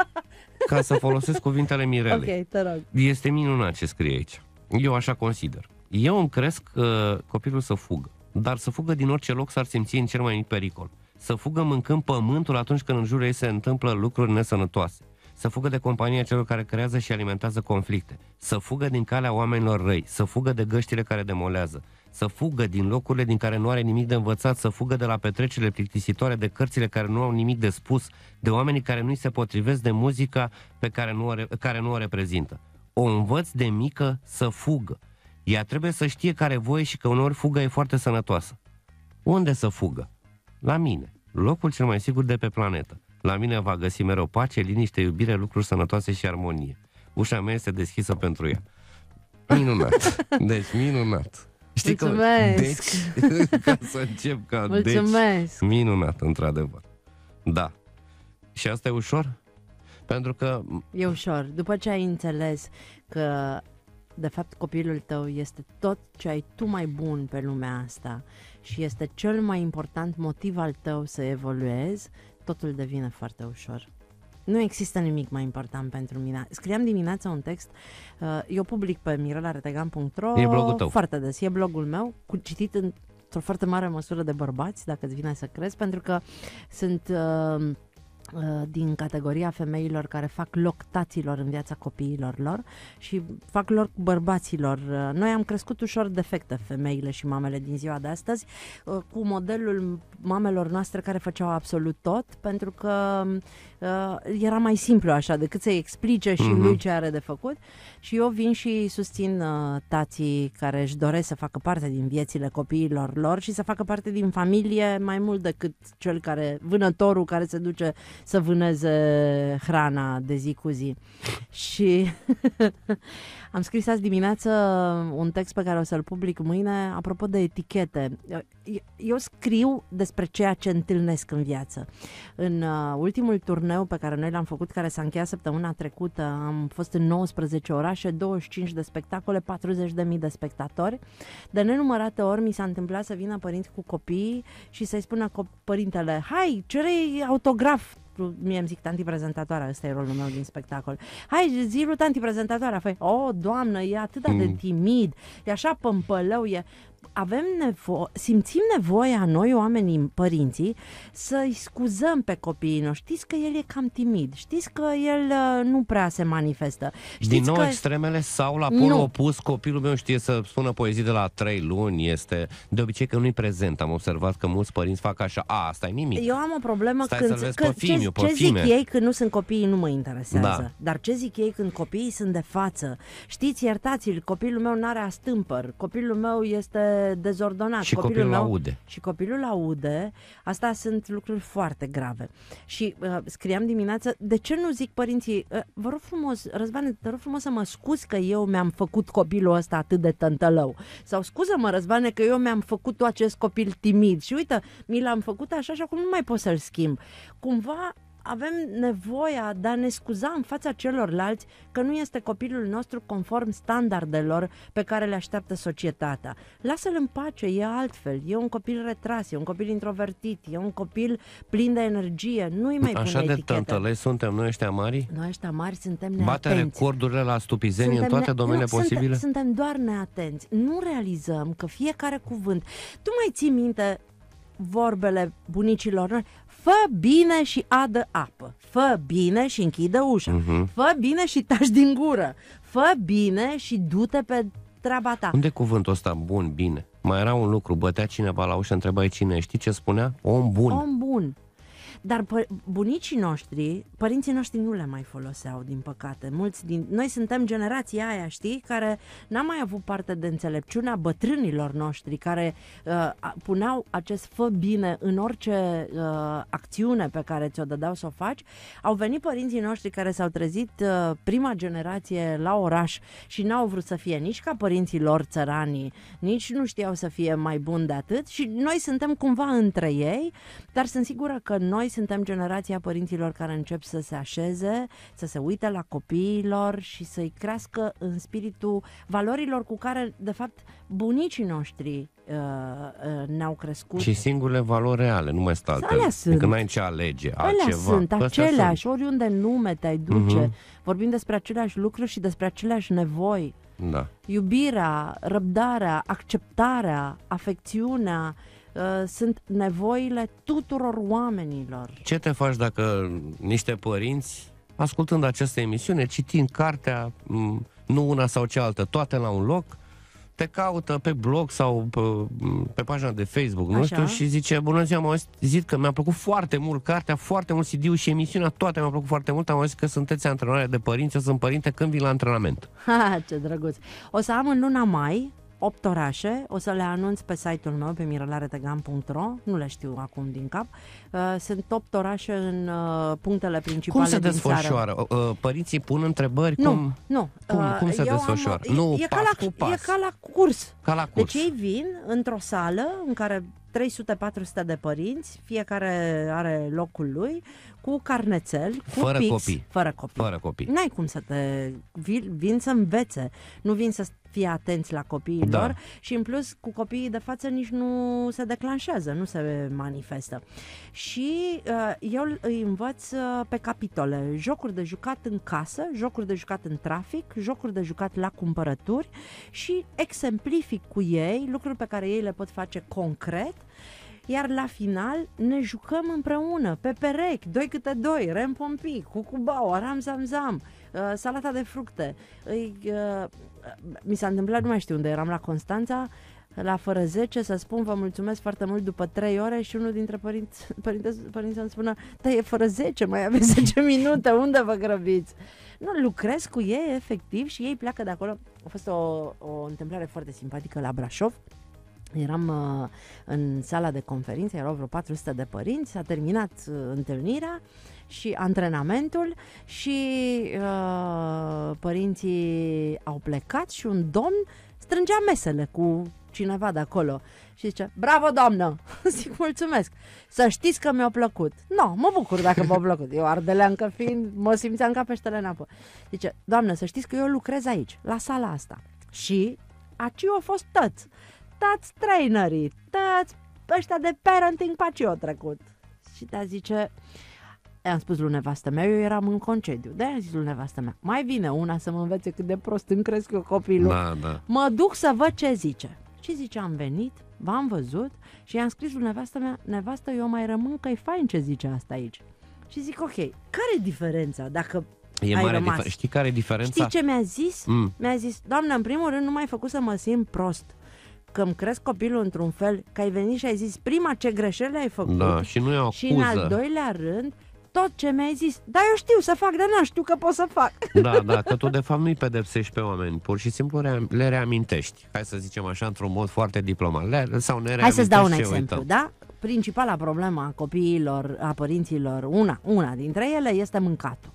S1: ca să folosesc cuvintele Mirelei. Okay, te rog. Este minunat ce scrie aici. Eu așa consider. Eu îmi cresc uh, copilul să fugă, dar să fugă din orice loc s-ar simți în cel mai mic pericol. Să fugă mâncând pământul atunci când în jurul ei se întâmplă lucruri nesănătoase. Să fugă de compania celor care creează și alimentează conflicte. Să fugă din calea oamenilor răi. Să fugă de găștile care demolează să fugă din locurile din care nu are nimic de învățat, să fugă de la petrecerile plictisitoare, de cărțile care nu au nimic de spus, de oamenii care nu i se potrivesc, de muzica pe care nu o, care nu o reprezintă. O învăț de mică să fugă. Ea trebuie să știe care voie și că uneori fugă e foarte sănătoasă. Unde să fugă? La mine, locul cel mai sigur de pe planetă. La mine va găsi mereu pace, liniște, iubire, lucruri sănătoase și armonie. Ușa mea este deschisă pentru ea. Minunat. Deci, minunat. Știi Mulțumesc! Că, deci, ca să încep ca deci, Mulțumesc! Deci, minunat, într-adevăr. Da. Și asta e ușor? Pentru că...
S2: E ușor. După ce ai înțeles că, de fapt, copilul tău este tot ce ai tu mai bun pe lumea asta și este cel mai important motiv al tău să evoluezi, totul devine foarte ușor. Nu există nimic mai important pentru mine. Scriam dimineața un text, uh, eu public pe mirelaretegan.ro E blogul tău. Foarte des, e blogul meu, cu citit într-o foarte mare măsură de bărbați, dacă îți vine să crezi, pentru că sunt... Uh, Uh, din categoria femeilor care fac loc taților în viața copiilor lor și fac loc bărbaților. Uh, noi am crescut ușor defecte femeile și mamele din ziua de astăzi uh, cu modelul mamelor noastre care făceau absolut tot pentru că era mai simplu așa decât să-i explice și mhm. lui ce are de făcut și eu vin și susțin tații care își doresc să facă parte din viețile copiilor lor și să facă parte din familie mai mult decât cel care, vânătorul care se duce să vâneze hrana de zi cu zi. Și am scris azi dimineață un text pe care o să-l public mâine, apropo de etichete. Eu, eu scriu despre ceea ce întâlnesc în viață. În uh, ultimul turneu pe care noi l-am făcut, care s-a încheiat săptămâna trecută, am fost în 19 orașe, 25 de spectacole, 40.000 de spectatori. De nenumărate ori mi s-a întâmplat să vină părinți cu copii și să-i spună părintele, hai, cere autograf nostru, mie îmi zic tanti prezentatoarea, ăsta e rolul meu din spectacol. Hai, zi lui tanti prezentatoarea, fai, o, oh, doamnă, e atât de mm. timid, e așa pămpălău, e avem nevo- simțim nevoia noi, oamenii, părinții, să-i scuzăm pe copiii noștri. Știți că el e cam timid, știți că el uh, nu prea se manifestă. Știți Din nou că... extremele
S1: sau la polul nu. opus, copilul meu știe să spună poezii de la trei luni, este de obicei că nu-i prezent. Am observat că mulți părinți fac așa, a, asta e nimic. Eu
S2: am o problemă Stai când... Să-l fimiu, ce, pe ce fime. zic ei când nu sunt copiii nu mă interesează, da. dar ce zic ei când copiii sunt de față. Știți, iertați-l, copilul meu nu are astâmpăr, copilul meu este dezordonat. Și copilul, copilul aude. Și copilul aude. Asta sunt lucruri foarte grave. Și uh, scriam dimineața, de ce nu zic părinții, uh, vă rog frumos, Răzvan, te rog frumos să mă scuz că eu mi-am făcut copilul ăsta atât de tântălău. Sau scuză-mă, Răzvane, că eu mi-am făcut acest copil timid. Și uite, mi l-am făcut așa și acum nu mai pot să-l schimb. Cumva avem nevoia de a ne scuza în fața celorlalți că nu este copilul nostru conform standardelor pe care le așteaptă societatea. Lasă-l în pace, e altfel, e un copil retras, e un copil introvertit, e un copil plin de energie, nu-i mai Așa de tântălăi
S1: suntem noi ăștia mari?
S2: Noi ăștia mari suntem neatenți. Bate
S1: recordurile la stupizenie suntem în toate ne... domeniile posibile? Suntem,
S2: suntem doar neatenți. Nu realizăm că fiecare cuvânt... Tu mai ții minte vorbele bunicilor noi? Fă bine și adă apă. Fă bine
S1: și închidă ușa. Uh-huh.
S2: Fă bine și tași din gură. Fă bine și du-te pe treaba ta. Unde
S1: cuvântul ăsta bun, bine? Mai era un lucru, bătea cineva la ușă, întrebai cine, știi ce spunea? Om bun.
S2: Om bun. Dar pă- bunicii noștri, părinții noștri nu le mai foloseau, din păcate. Mulți din... Noi suntem generația aia, știi, care n am mai avut parte de înțelepciunea bătrânilor noștri, care uh, puneau acest fă bine în orice uh, acțiune pe care ți-o dădeau să o faci. Au venit părinții noștri care s-au trezit uh, prima generație la oraș și n-au vrut să fie nici ca părinții lor țăranii, nici nu știau să fie mai buni de atât și noi suntem cumva între ei, dar sunt sigură că noi noi suntem generația părinților care încep să se așeze, să se uite la copiilor și să-i crească în spiritul valorilor cu care, de fapt, bunicii noștri uh, uh, ne-au crescut. Și singurele
S1: valori reale, nu mai stă altele. Alea adică sunt. Când ai ce alege, altceva. Alea sunt, păi aceleași,
S2: sunt. oriunde în lume te-ai duce. Uh-huh. Vorbim despre aceleași lucruri și despre aceleași nevoi. Da. Iubirea, răbdarea, acceptarea, afecțiunea, uh, Uh, sunt nevoile tuturor oamenilor.
S1: Ce te faci dacă niște părinți, ascultând această emisiune, citind cartea, nu una sau cealaltă, toate la un loc, te caută pe blog sau pe, pe pagina de Facebook, nu Așa. știu, și zice, bună ziua, am auzit zic că mi-a plăcut foarte mult cartea, foarte mult CD-ul și emisiunea, toate mi-a plăcut foarte mult, am auzit că sunteți antrenoare de părinți, eu sunt părinte când vin la antrenament.
S2: Ha, ce drăguț! O să am în luna mai 8 orașe, o să le anunț pe site-ul meu, pe mirelaretegan.ro, nu le știu acum din cap. Uh, sunt 8 orașe în uh, punctele principale Cum se din desfășoară?
S1: Țară. Uh, părinții pun întrebări? Nu, cum, nu. Cum, cum se Eu desfășoară? Am, nu, e, pas ca la, cu pas. e ca la curs. Ca la deci curs. Deci ei
S2: vin într-o sală în care 300-400 de părinți, fiecare are locul lui, cu carnețel, cu fără pix, copii.
S1: Fără copii. Fără copii.
S2: N-ai cum să te... Vin, vin să învețe, nu vin să fie atenți la copiii da. lor și în plus cu copiii de față nici nu se declanșează, nu se manifestă. Și uh, eu îi învăț uh, pe capitole, jocuri de jucat în casă, jocuri de jucat în trafic, jocuri de jucat la cumpărături și exemplific cu ei lucruri pe care ei le pot face concret iar la final ne jucăm împreună, pe perechi, doi câte doi, rem pompi, cucubau, ram zam zam, uh, salata de fructe. Îi, uh, mi s-a întâmplat, nu mai știu unde, eram la Constanța, la fără 10 să spun vă mulțumesc foarte mult după 3 ore și unul dintre părinți, părinte, părinți să-mi spună da e fără 10, mai aveți 10 minute, unde vă grăbiți? Nu, lucrez cu ei efectiv și ei pleacă de acolo. A fost o, o întâmplare foarte simpatică la Brașov. Uh, Eram uh, în sala de conferințe, erau vreo 400 de părinți, s-a terminat uh, întâlnirea și antrenamentul și uh, părinții au plecat și un domn strângea mesele cu cineva de acolo și zice, bravo doamnă, zic mulțumesc, să știți că mi-a plăcut. Nu, mă bucur dacă v-a plăcut, eu ardeleancă fiind, mă simțeam ca peștele în apă. Zice, doamnă, să știți că eu lucrez aici, la sala asta. Și aci a fost tăți toți trainerii, toți ăștia de parenting pe ce au trecut. Și te zice, am spus lui nevastă mea, eu eram în concediu. De am zis lui nevastă mea, mai vine una să mă învețe cât de prost îmi cresc eu copilul. Da, da. Mă duc să văd ce zice. Și zice, am venit, v-am văzut și i-am scris lui nevastă mea, nevastă, eu mai rămân că e fain ce zice asta aici. Și zic, ok, care e diferența dacă E ai mare rămas? Difer- știi
S1: care e diferența? Știi ce mi-a
S2: zis? Mm. Mi-a zis, doamne, în primul rând nu m-ai făcut să mă simt prost că îmi cresc copilul într-un fel, că ai venit și ai zis prima ce greșeli ai făcut da, și,
S1: nu e acuză. și în al
S2: doilea rând tot ce mi-ai zis, dar eu știu să fac, dar nu știu că pot să fac.
S1: Da, da, că tu de fapt nu-i pedepsești pe oameni, pur și simplu le reamintești, hai să zicem așa, într-un mod foarte diplomat, le, sau ne Hai să-ți dau un exemplu, uităm.
S2: da? Principala problemă a copiilor, a părinților, una, una dintre ele este mâncatul.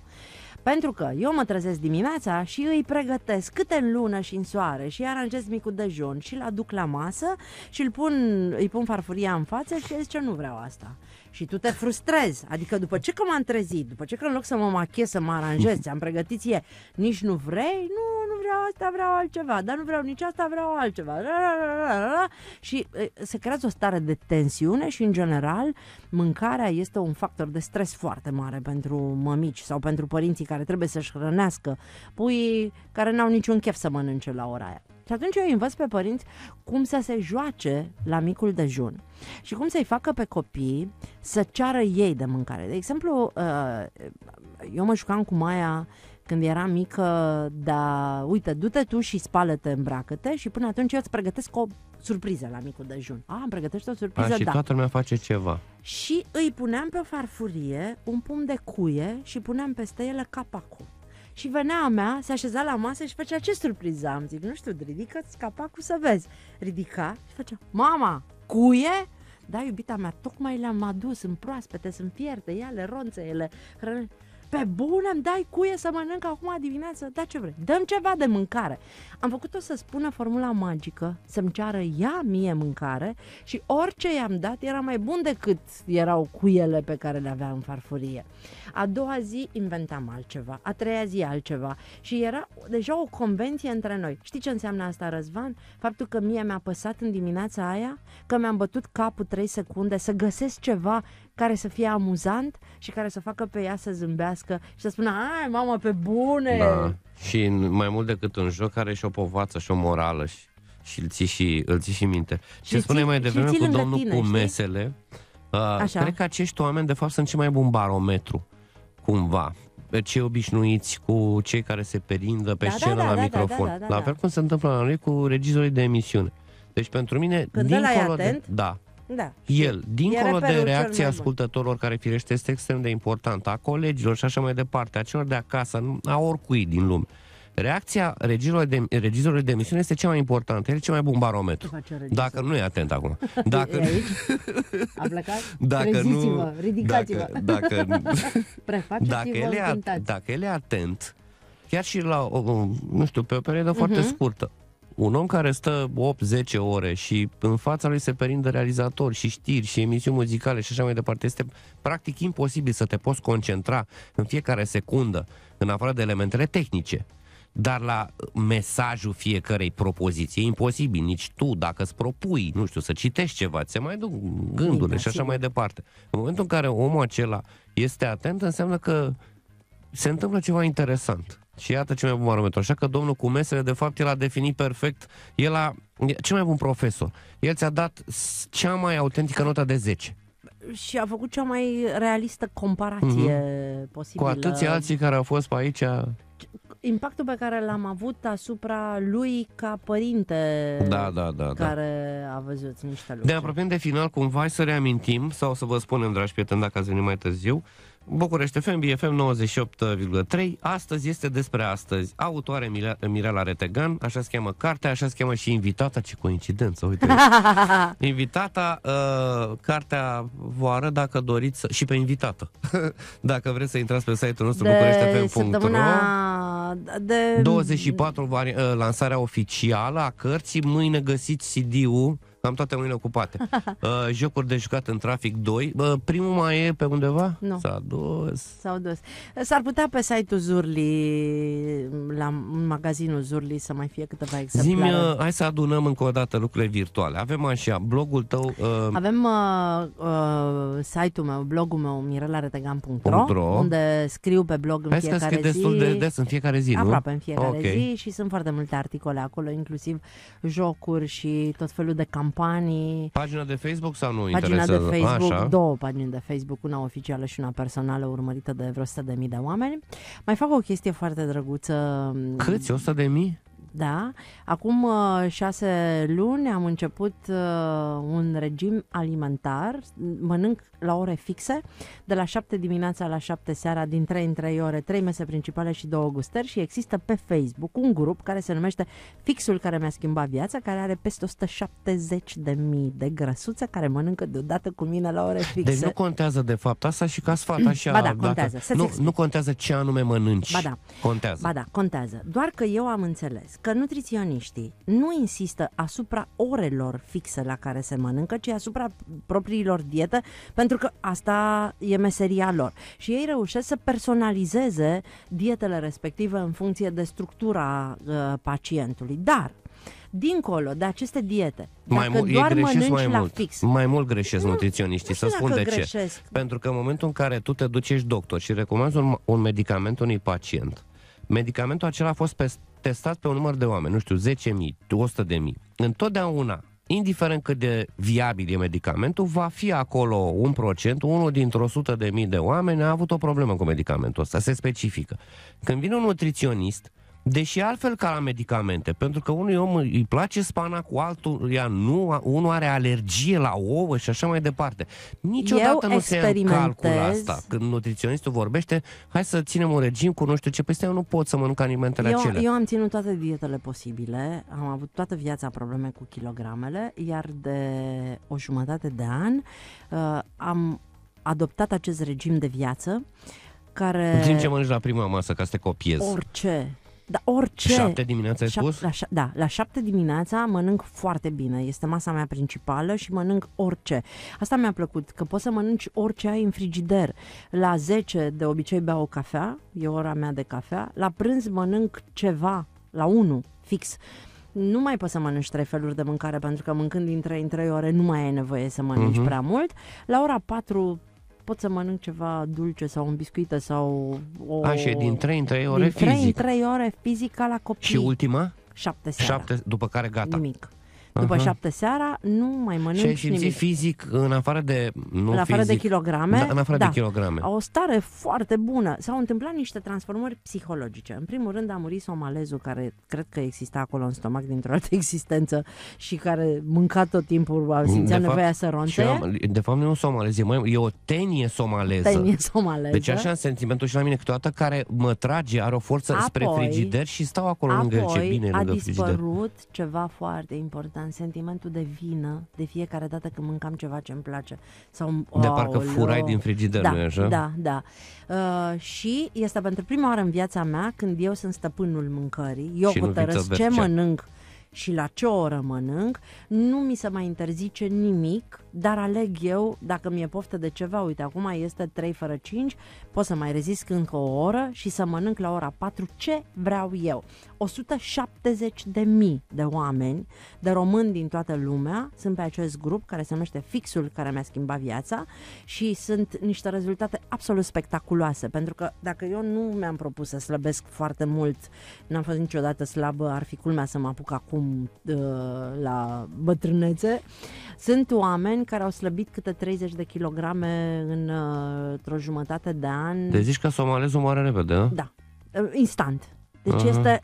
S2: Pentru că eu mă trezesc dimineața și îi pregătesc câte în lună și în soare și aranjez micul dejun și îl aduc la masă și îl pun, îi pun farfuria în față și el zice nu vreau asta și tu te frustrezi. Adică după ce că m-am trezit, după ce că în loc să mă machez, să mă aranjez, ți-am pregătit ție, nici nu vrei, nu, nu vreau asta, vreau altceva, dar nu vreau nici asta, vreau altceva. La, la, la, la, la. Și se creează o stare de tensiune și, în general, mâncarea este un factor de stres foarte mare pentru mămici sau pentru părinții care trebuie să-și hrănească pui care n-au niciun chef să mănânce la ora aia. Și atunci eu învăț pe părinți cum să se joace la micul dejun și cum să-i facă pe copii să ceară ei de mâncare. De exemplu, uh, eu mă jucam cu Maia când era mică, dar uite, du-te tu și spală-te, îmbracă-te și până atunci eu îți pregătesc o surpriză la micul dejun. A, îmi pregătești o surpriză, A, și da. toată lumea
S1: face ceva.
S2: Și îi puneam pe o farfurie un pumn de cuie și puneam peste ele capacul. Și venea a mea, se așeza la masă și făcea ce surpriză am. Zic, nu știu, ridică-ți capacul să vezi. Ridica și făcea, mama, cuie? Da, iubita mea, tocmai le-am adus, sunt proaspete, sunt fierte, ia le ronțe, ele hrănește. Pe bune îmi dai cuie să mănânc acum dimineața, Da, ce vrei? Dăm ceva de mâncare. Am făcut-o să spună formula magică, să-mi ceară ea mie mâncare și orice i-am dat era mai bun decât erau cuiele pe care le avea în farfurie. A doua zi inventam altceva, a treia zi altceva și era deja o convenție între noi. Știi ce înseamnă asta, Răzvan? Faptul că mie mi-a păsat în dimineața aia, că mi-am bătut capul 3 secunde să găsesc ceva care să fie amuzant și care să facă pe ea să zâmbească și să spună, ai mamă, pe bune! Da.
S1: Și mai mult decât un joc are și o povață și o morală și, și îl ții și, îl ții și minte. Și Ce spune mai devreme cu domnul tine, cu mesele, uh, cred că acești oameni de fapt sunt cei mai buni barometru, cumva deci cei obișnuiți cu cei care se perindă pe da, da scenă da, da, la da, da microfon. Da, da, da, da, la fel cum se întâmplă la noi cu regizorii de emisiune. Deci pentru mine, Când dincolo de... Atent? Da, da. El, dincolo de reacția ascultătorilor, care firește este extrem de importantă, a colegilor și așa mai departe, a celor de acasă, a oricui din lume, reacția regizorului de, regizorului de emisiune este cea mai importantă. El e cel mai bun barometru. Dacă nu e atent acum. Dacă, e
S2: Dacă nu, ridicați Dacă, dacă,
S1: dacă, el e, dacă el e atent, chiar și la, nu știu, pe o perioadă uh-huh. foarte mhm. scurtă, un om care stă 8-10 ore și în fața lui se perindă realizator și știri și emisiuni muzicale și așa mai departe, este practic imposibil să te poți concentra în fiecare secundă, în afară de elementele tehnice. Dar la mesajul fiecarei propoziții e imposibil. Nici tu, dacă îți propui, nu știu, să citești ceva, ți se mai duc gândurile și așa mai departe. În momentul în care omul acela este atent, înseamnă că se întâmplă ceva interesant și iată ce mai bun barometru. Așa că domnul cu mesele, de fapt, el a definit perfect, el a, ce mai bun profesor. El ți-a dat cea mai autentică notă de 10
S2: și a făcut cea mai realistă comparație mm-hmm. posibilă. Cu atâția alții
S1: care au fost pe aici...
S2: Impactul pe care l-am avut asupra lui ca părinte da, da, da, da. care da. a văzut niște lucruri. De apropiem
S1: de final, cumva, să reamintim sau să vă spunem, dragi prieteni, dacă ați venit mai târziu, București FM, BFM 98,3. Astăzi este despre astăzi. Autoare Mire- Mirela Retegan, așa se cheamă cartea, așa se cheamă și invitata. Ce coincidență, uite. invitata, uh, cartea voară, dacă doriți, să... și pe invitată. dacă vreți să intrați pe site-ul nostru, de bucureștefm.ro de... 24 uh, lansarea oficială a cărții. Mâine găsiți CD-ul am toate mâinile ocupate. uh, jocuri de jucat în trafic 2. Uh, primul mai e pe undeva? Nu. S-a dus. s a dus. S-ar putea pe
S2: site-ul Zurli, la magazinul Zurli, să mai fie câteva exemplare. Zimi,
S1: uh, hai să adunăm încă o dată lucrurile virtuale. Avem așa, blogul tău... Uh... Avem
S2: uh, uh, site-ul meu, blogul meu, mirelaretegan.ro, unde scriu pe blog în hai fiecare zi. destul de des în fiecare zi, Aproape nu? Aproape în fiecare okay. zi și sunt foarte multe articole acolo, inclusiv jocuri și tot felul de campanii campanii.
S1: Pagina de Facebook sau nu Pagina de Facebook, Așa. două
S2: pagini de Facebook, una oficială și una personală, urmărită de vreo 100.000 de oameni. Mai fac o chestie foarte drăguță. Câți? 100.000? Mm, da? Acum uh, șase luni am început uh, un regim alimentar, mănânc la ore fixe, de la 7 dimineața la 7 seara, din 3 în 3 ore, 3 mese principale și 2 gustări și există pe Facebook un grup care se numește Fixul care mi-a schimbat viața, care are peste 170 de mii de grăsuțe care mănâncă deodată cu mine la ore deci fixe. Deci nu
S1: contează de fapt asta și ca sfat mm, așa. Ba da, contează. Dacă, nu, nu contează ce anume mănânci. Ba da. Contează. Ba
S2: da, contează. Doar că eu am înțeles că nutriționiștii nu insistă asupra orelor fixe la care se mănâncă, ci asupra propriilor diete, pentru că asta e meseria lor. Și ei reușesc să personalizeze dietele respective în funcție de structura uh, pacientului. Dar dincolo de aceste diete. Mai mult, doar greșesc mai la mult. Fix,
S1: mai mult greșesc nu, nutriționiștii, nu să spun de greșesc. ce. Pentru că în momentul în care tu te duci, ești doctor și recomanzi un, un medicament unui pacient, medicamentul acela a fost testați pe un număr de oameni, nu știu, 10.000, 100.000, întotdeauna, indiferent cât de viabil e medicamentul, va fi acolo un procent, unul dintre 100 de mii de oameni a avut o problemă cu medicamentul ăsta, se specifică. Când vine un nutriționist, Deși altfel ca la medicamente, pentru că unui om îi place spana cu altul, ea nu, unul are alergie la ouă și așa mai departe. Niciodată Eu nu se ia în calcul asta. Când nutriționistul vorbește, hai să ținem un regim cu nu știu ce, peste păi eu nu pot să mănânc alimentele eu, acelea. Eu
S2: am ținut toate dietele posibile, am avut toată viața probleme cu kilogramele, iar de o jumătate de an uh, am adoptat acest regim de viață care... Din ce mănânci la prima
S1: masă ca să te copiezi.
S2: Orice, da, orice. Șapte dimineața ai spus? La, șa- da, la șapte dimineața mănânc foarte bine. Este masa mea principală și mănânc orice. Asta mi-a plăcut, că poți să mănânci orice ai în frigider. La 10 de obicei beau o cafea, e ora mea de cafea. La prânz mănânc ceva, la 1, fix nu mai poți să mănânci trei feluri de mâncare pentru că mâncând din 3 în 3 ore nu mai ai nevoie să mănânci uh-huh. prea mult. La ora 4 pot să mănânc ceva dulce sau un biscuită sau o... Așa, din 3 în 3 ore din fizic. 3 în 3 ore fizic ca la copii. Și
S1: ultima? 7 seara. 7, după care gata. Nimic. După Aha. șapte
S2: seara nu mai mănânci nimic. Și ai nimic. fizic,
S1: în afară de... Nu în afară fizic, de kilograme? Da, în afară da, de kilograme. O
S2: stare foarte bună. S-au întâmplat niște transformări psihologice. În primul rând a murit somalezul care cred că exista acolo în stomac dintr-o altă existență și care mânca tot timpul, simțea de nevoia fapt, să ronțe. Am,
S1: de fapt nu e un somalez, e, mai, e o tenie somaleză. Tenie
S2: somaleză. Deci așa am
S1: sentimentul și la mine câteodată care mă trage, are o forță apoi, spre frigider și stau acolo apoi, lângă ce bine a lângă a dispărut
S2: frigider. ceva foarte important în sentimentul de vină de fiecare dată când mâncam ceva ce îmi place. Sau,
S1: de oh, parcă furai din frigider, da, nu așa? Da,
S2: da. Uh, și este pentru prima oară în viața mea când eu sunt stăpânul mâncării, eu hotărăsc ce mănânc, și la ce oră mănânc, nu mi se mai interzice nimic, dar aleg eu, dacă mi-e poftă de ceva, uite, acum este 3 fără 5, pot să mai rezist încă o oră și să mănânc la ora 4 ce vreau eu. 170 de mii de oameni, de români din toată lumea, sunt pe acest grup care se numește Fixul care mi-a schimbat viața și sunt niște rezultate absolut spectaculoase, pentru că dacă eu nu mi-am propus să slăbesc foarte mult, n-am fost niciodată slabă, ar fi culmea să mă apuc acum acum uh, la bătrânețe, sunt oameni care au slăbit câte 30 de kilograme uh, într-o jumătate de an. Deci zici
S1: că s o mare repede, da?
S2: Da, instant.
S1: Deci uh-huh. este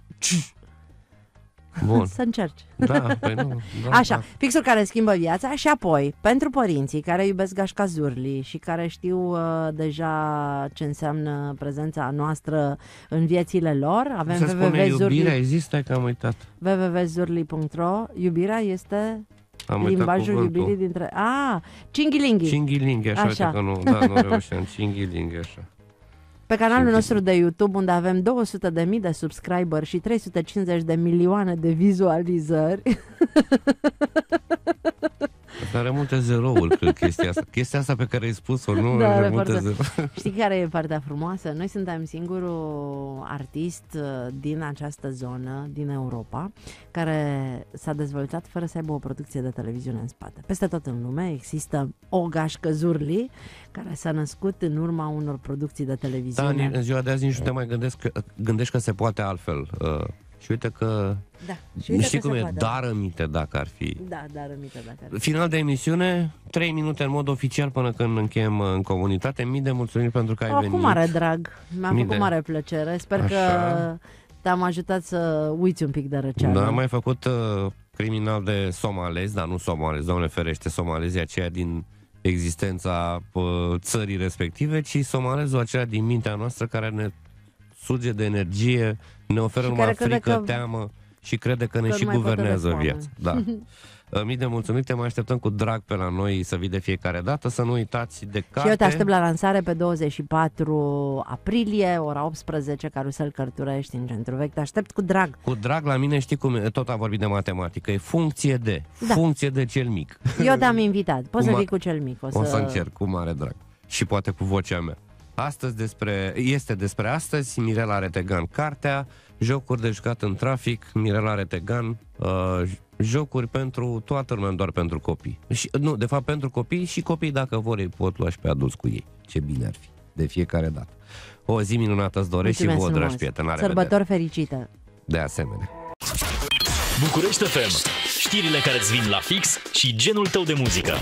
S1: Bun. Să încerci. Da, păi nu.
S2: Da, Așa, da. fixul care schimbă viața și apoi, pentru părinții care iubesc gașca zurli și care știu uh, deja ce înseamnă prezența noastră în viețile lor, avem Se spune iubirea există, că am uitat. www.zurli.ro Iubirea este am limbajul iubirii dintre... A, ah, Cinghilinghi, Chinghilinghi, așa, așa. că nu, da, nu reușeam,
S1: Cinghilinghi, așa.
S2: Pe canalul nostru de YouTube, unde avem 200.000 de subscriberi și 350 de milioane de vizualizări.
S1: Dar multe zeroul, cred, chestia asta, chestia asta pe care ai spus-o, nu da, remunte zero.
S2: Știi care e partea frumoasă? Noi suntem singurul artist uh, din această zonă, din Europa, care s-a dezvoltat fără să aibă o producție de televiziune în spate. Peste tot în lume există o gașcă Zurli, care s-a născut în urma unor producții de televiziune. Da, în ziua de
S1: azi nici nu te mai gândesc că, gândești că se poate altfel. Uh și uite că...
S2: Da. Și uite știi că cum e? Dar
S1: aminte dacă ar fi.
S2: Da, dar aminte dacă ar fi.
S1: Final de emisiune, 3 minute în mod oficial până când încheiem uh, în comunitate. Mii de mulțumiri pentru că ai Acum venit. Cu mare drag.
S2: Mi-a făcut de... mare plăcere. Sper Așa. că te-am ajutat să uiți un pic de răceală. Da, am
S1: mai făcut uh, criminal de somalezi, dar nu somalezi, doamne ferește, somalezii aceia din existența uh, țării respective, ci somalezul acela din mintea noastră care ne suge de energie ne oferă și numai frică, că... teamă și crede că, că ne și guvernează viața. Da. Ă, mii de mulțumiri, te mai așteptăm cu drag pe la noi să vii de fiecare dată, să nu uitați de carte. Și eu te aștept la
S2: lansare pe 24 aprilie, ora 18, Carusel Cărturești în centru vechi. Te aștept cu drag.
S1: Cu drag la mine, știi cum e, tot a vorbit de matematică, e funcție de, da. funcție de cel mic.
S2: Eu te-am invitat, poți cu să vii cu cel mic. O să... o să încerc,
S1: cu mare drag. Și poate cu vocea mea. Astăzi despre, este despre astăzi Mirela Retegan cartea, jocuri de jucat în trafic, Mirela Retegan, uh, jocuri pentru toată lumea, doar pentru copii. Și, nu, de fapt pentru copii și copii dacă vor ei pot lua și pe adulți cu ei. Ce bine ar fi, de fiecare dată. O zi minunată îți doresc Mulțumesc și vouă, dragi prieteni. Sărbători
S2: fericite. fericită!
S1: De asemenea! București FM. Știrile care îți vin la fix și genul tău de muzică.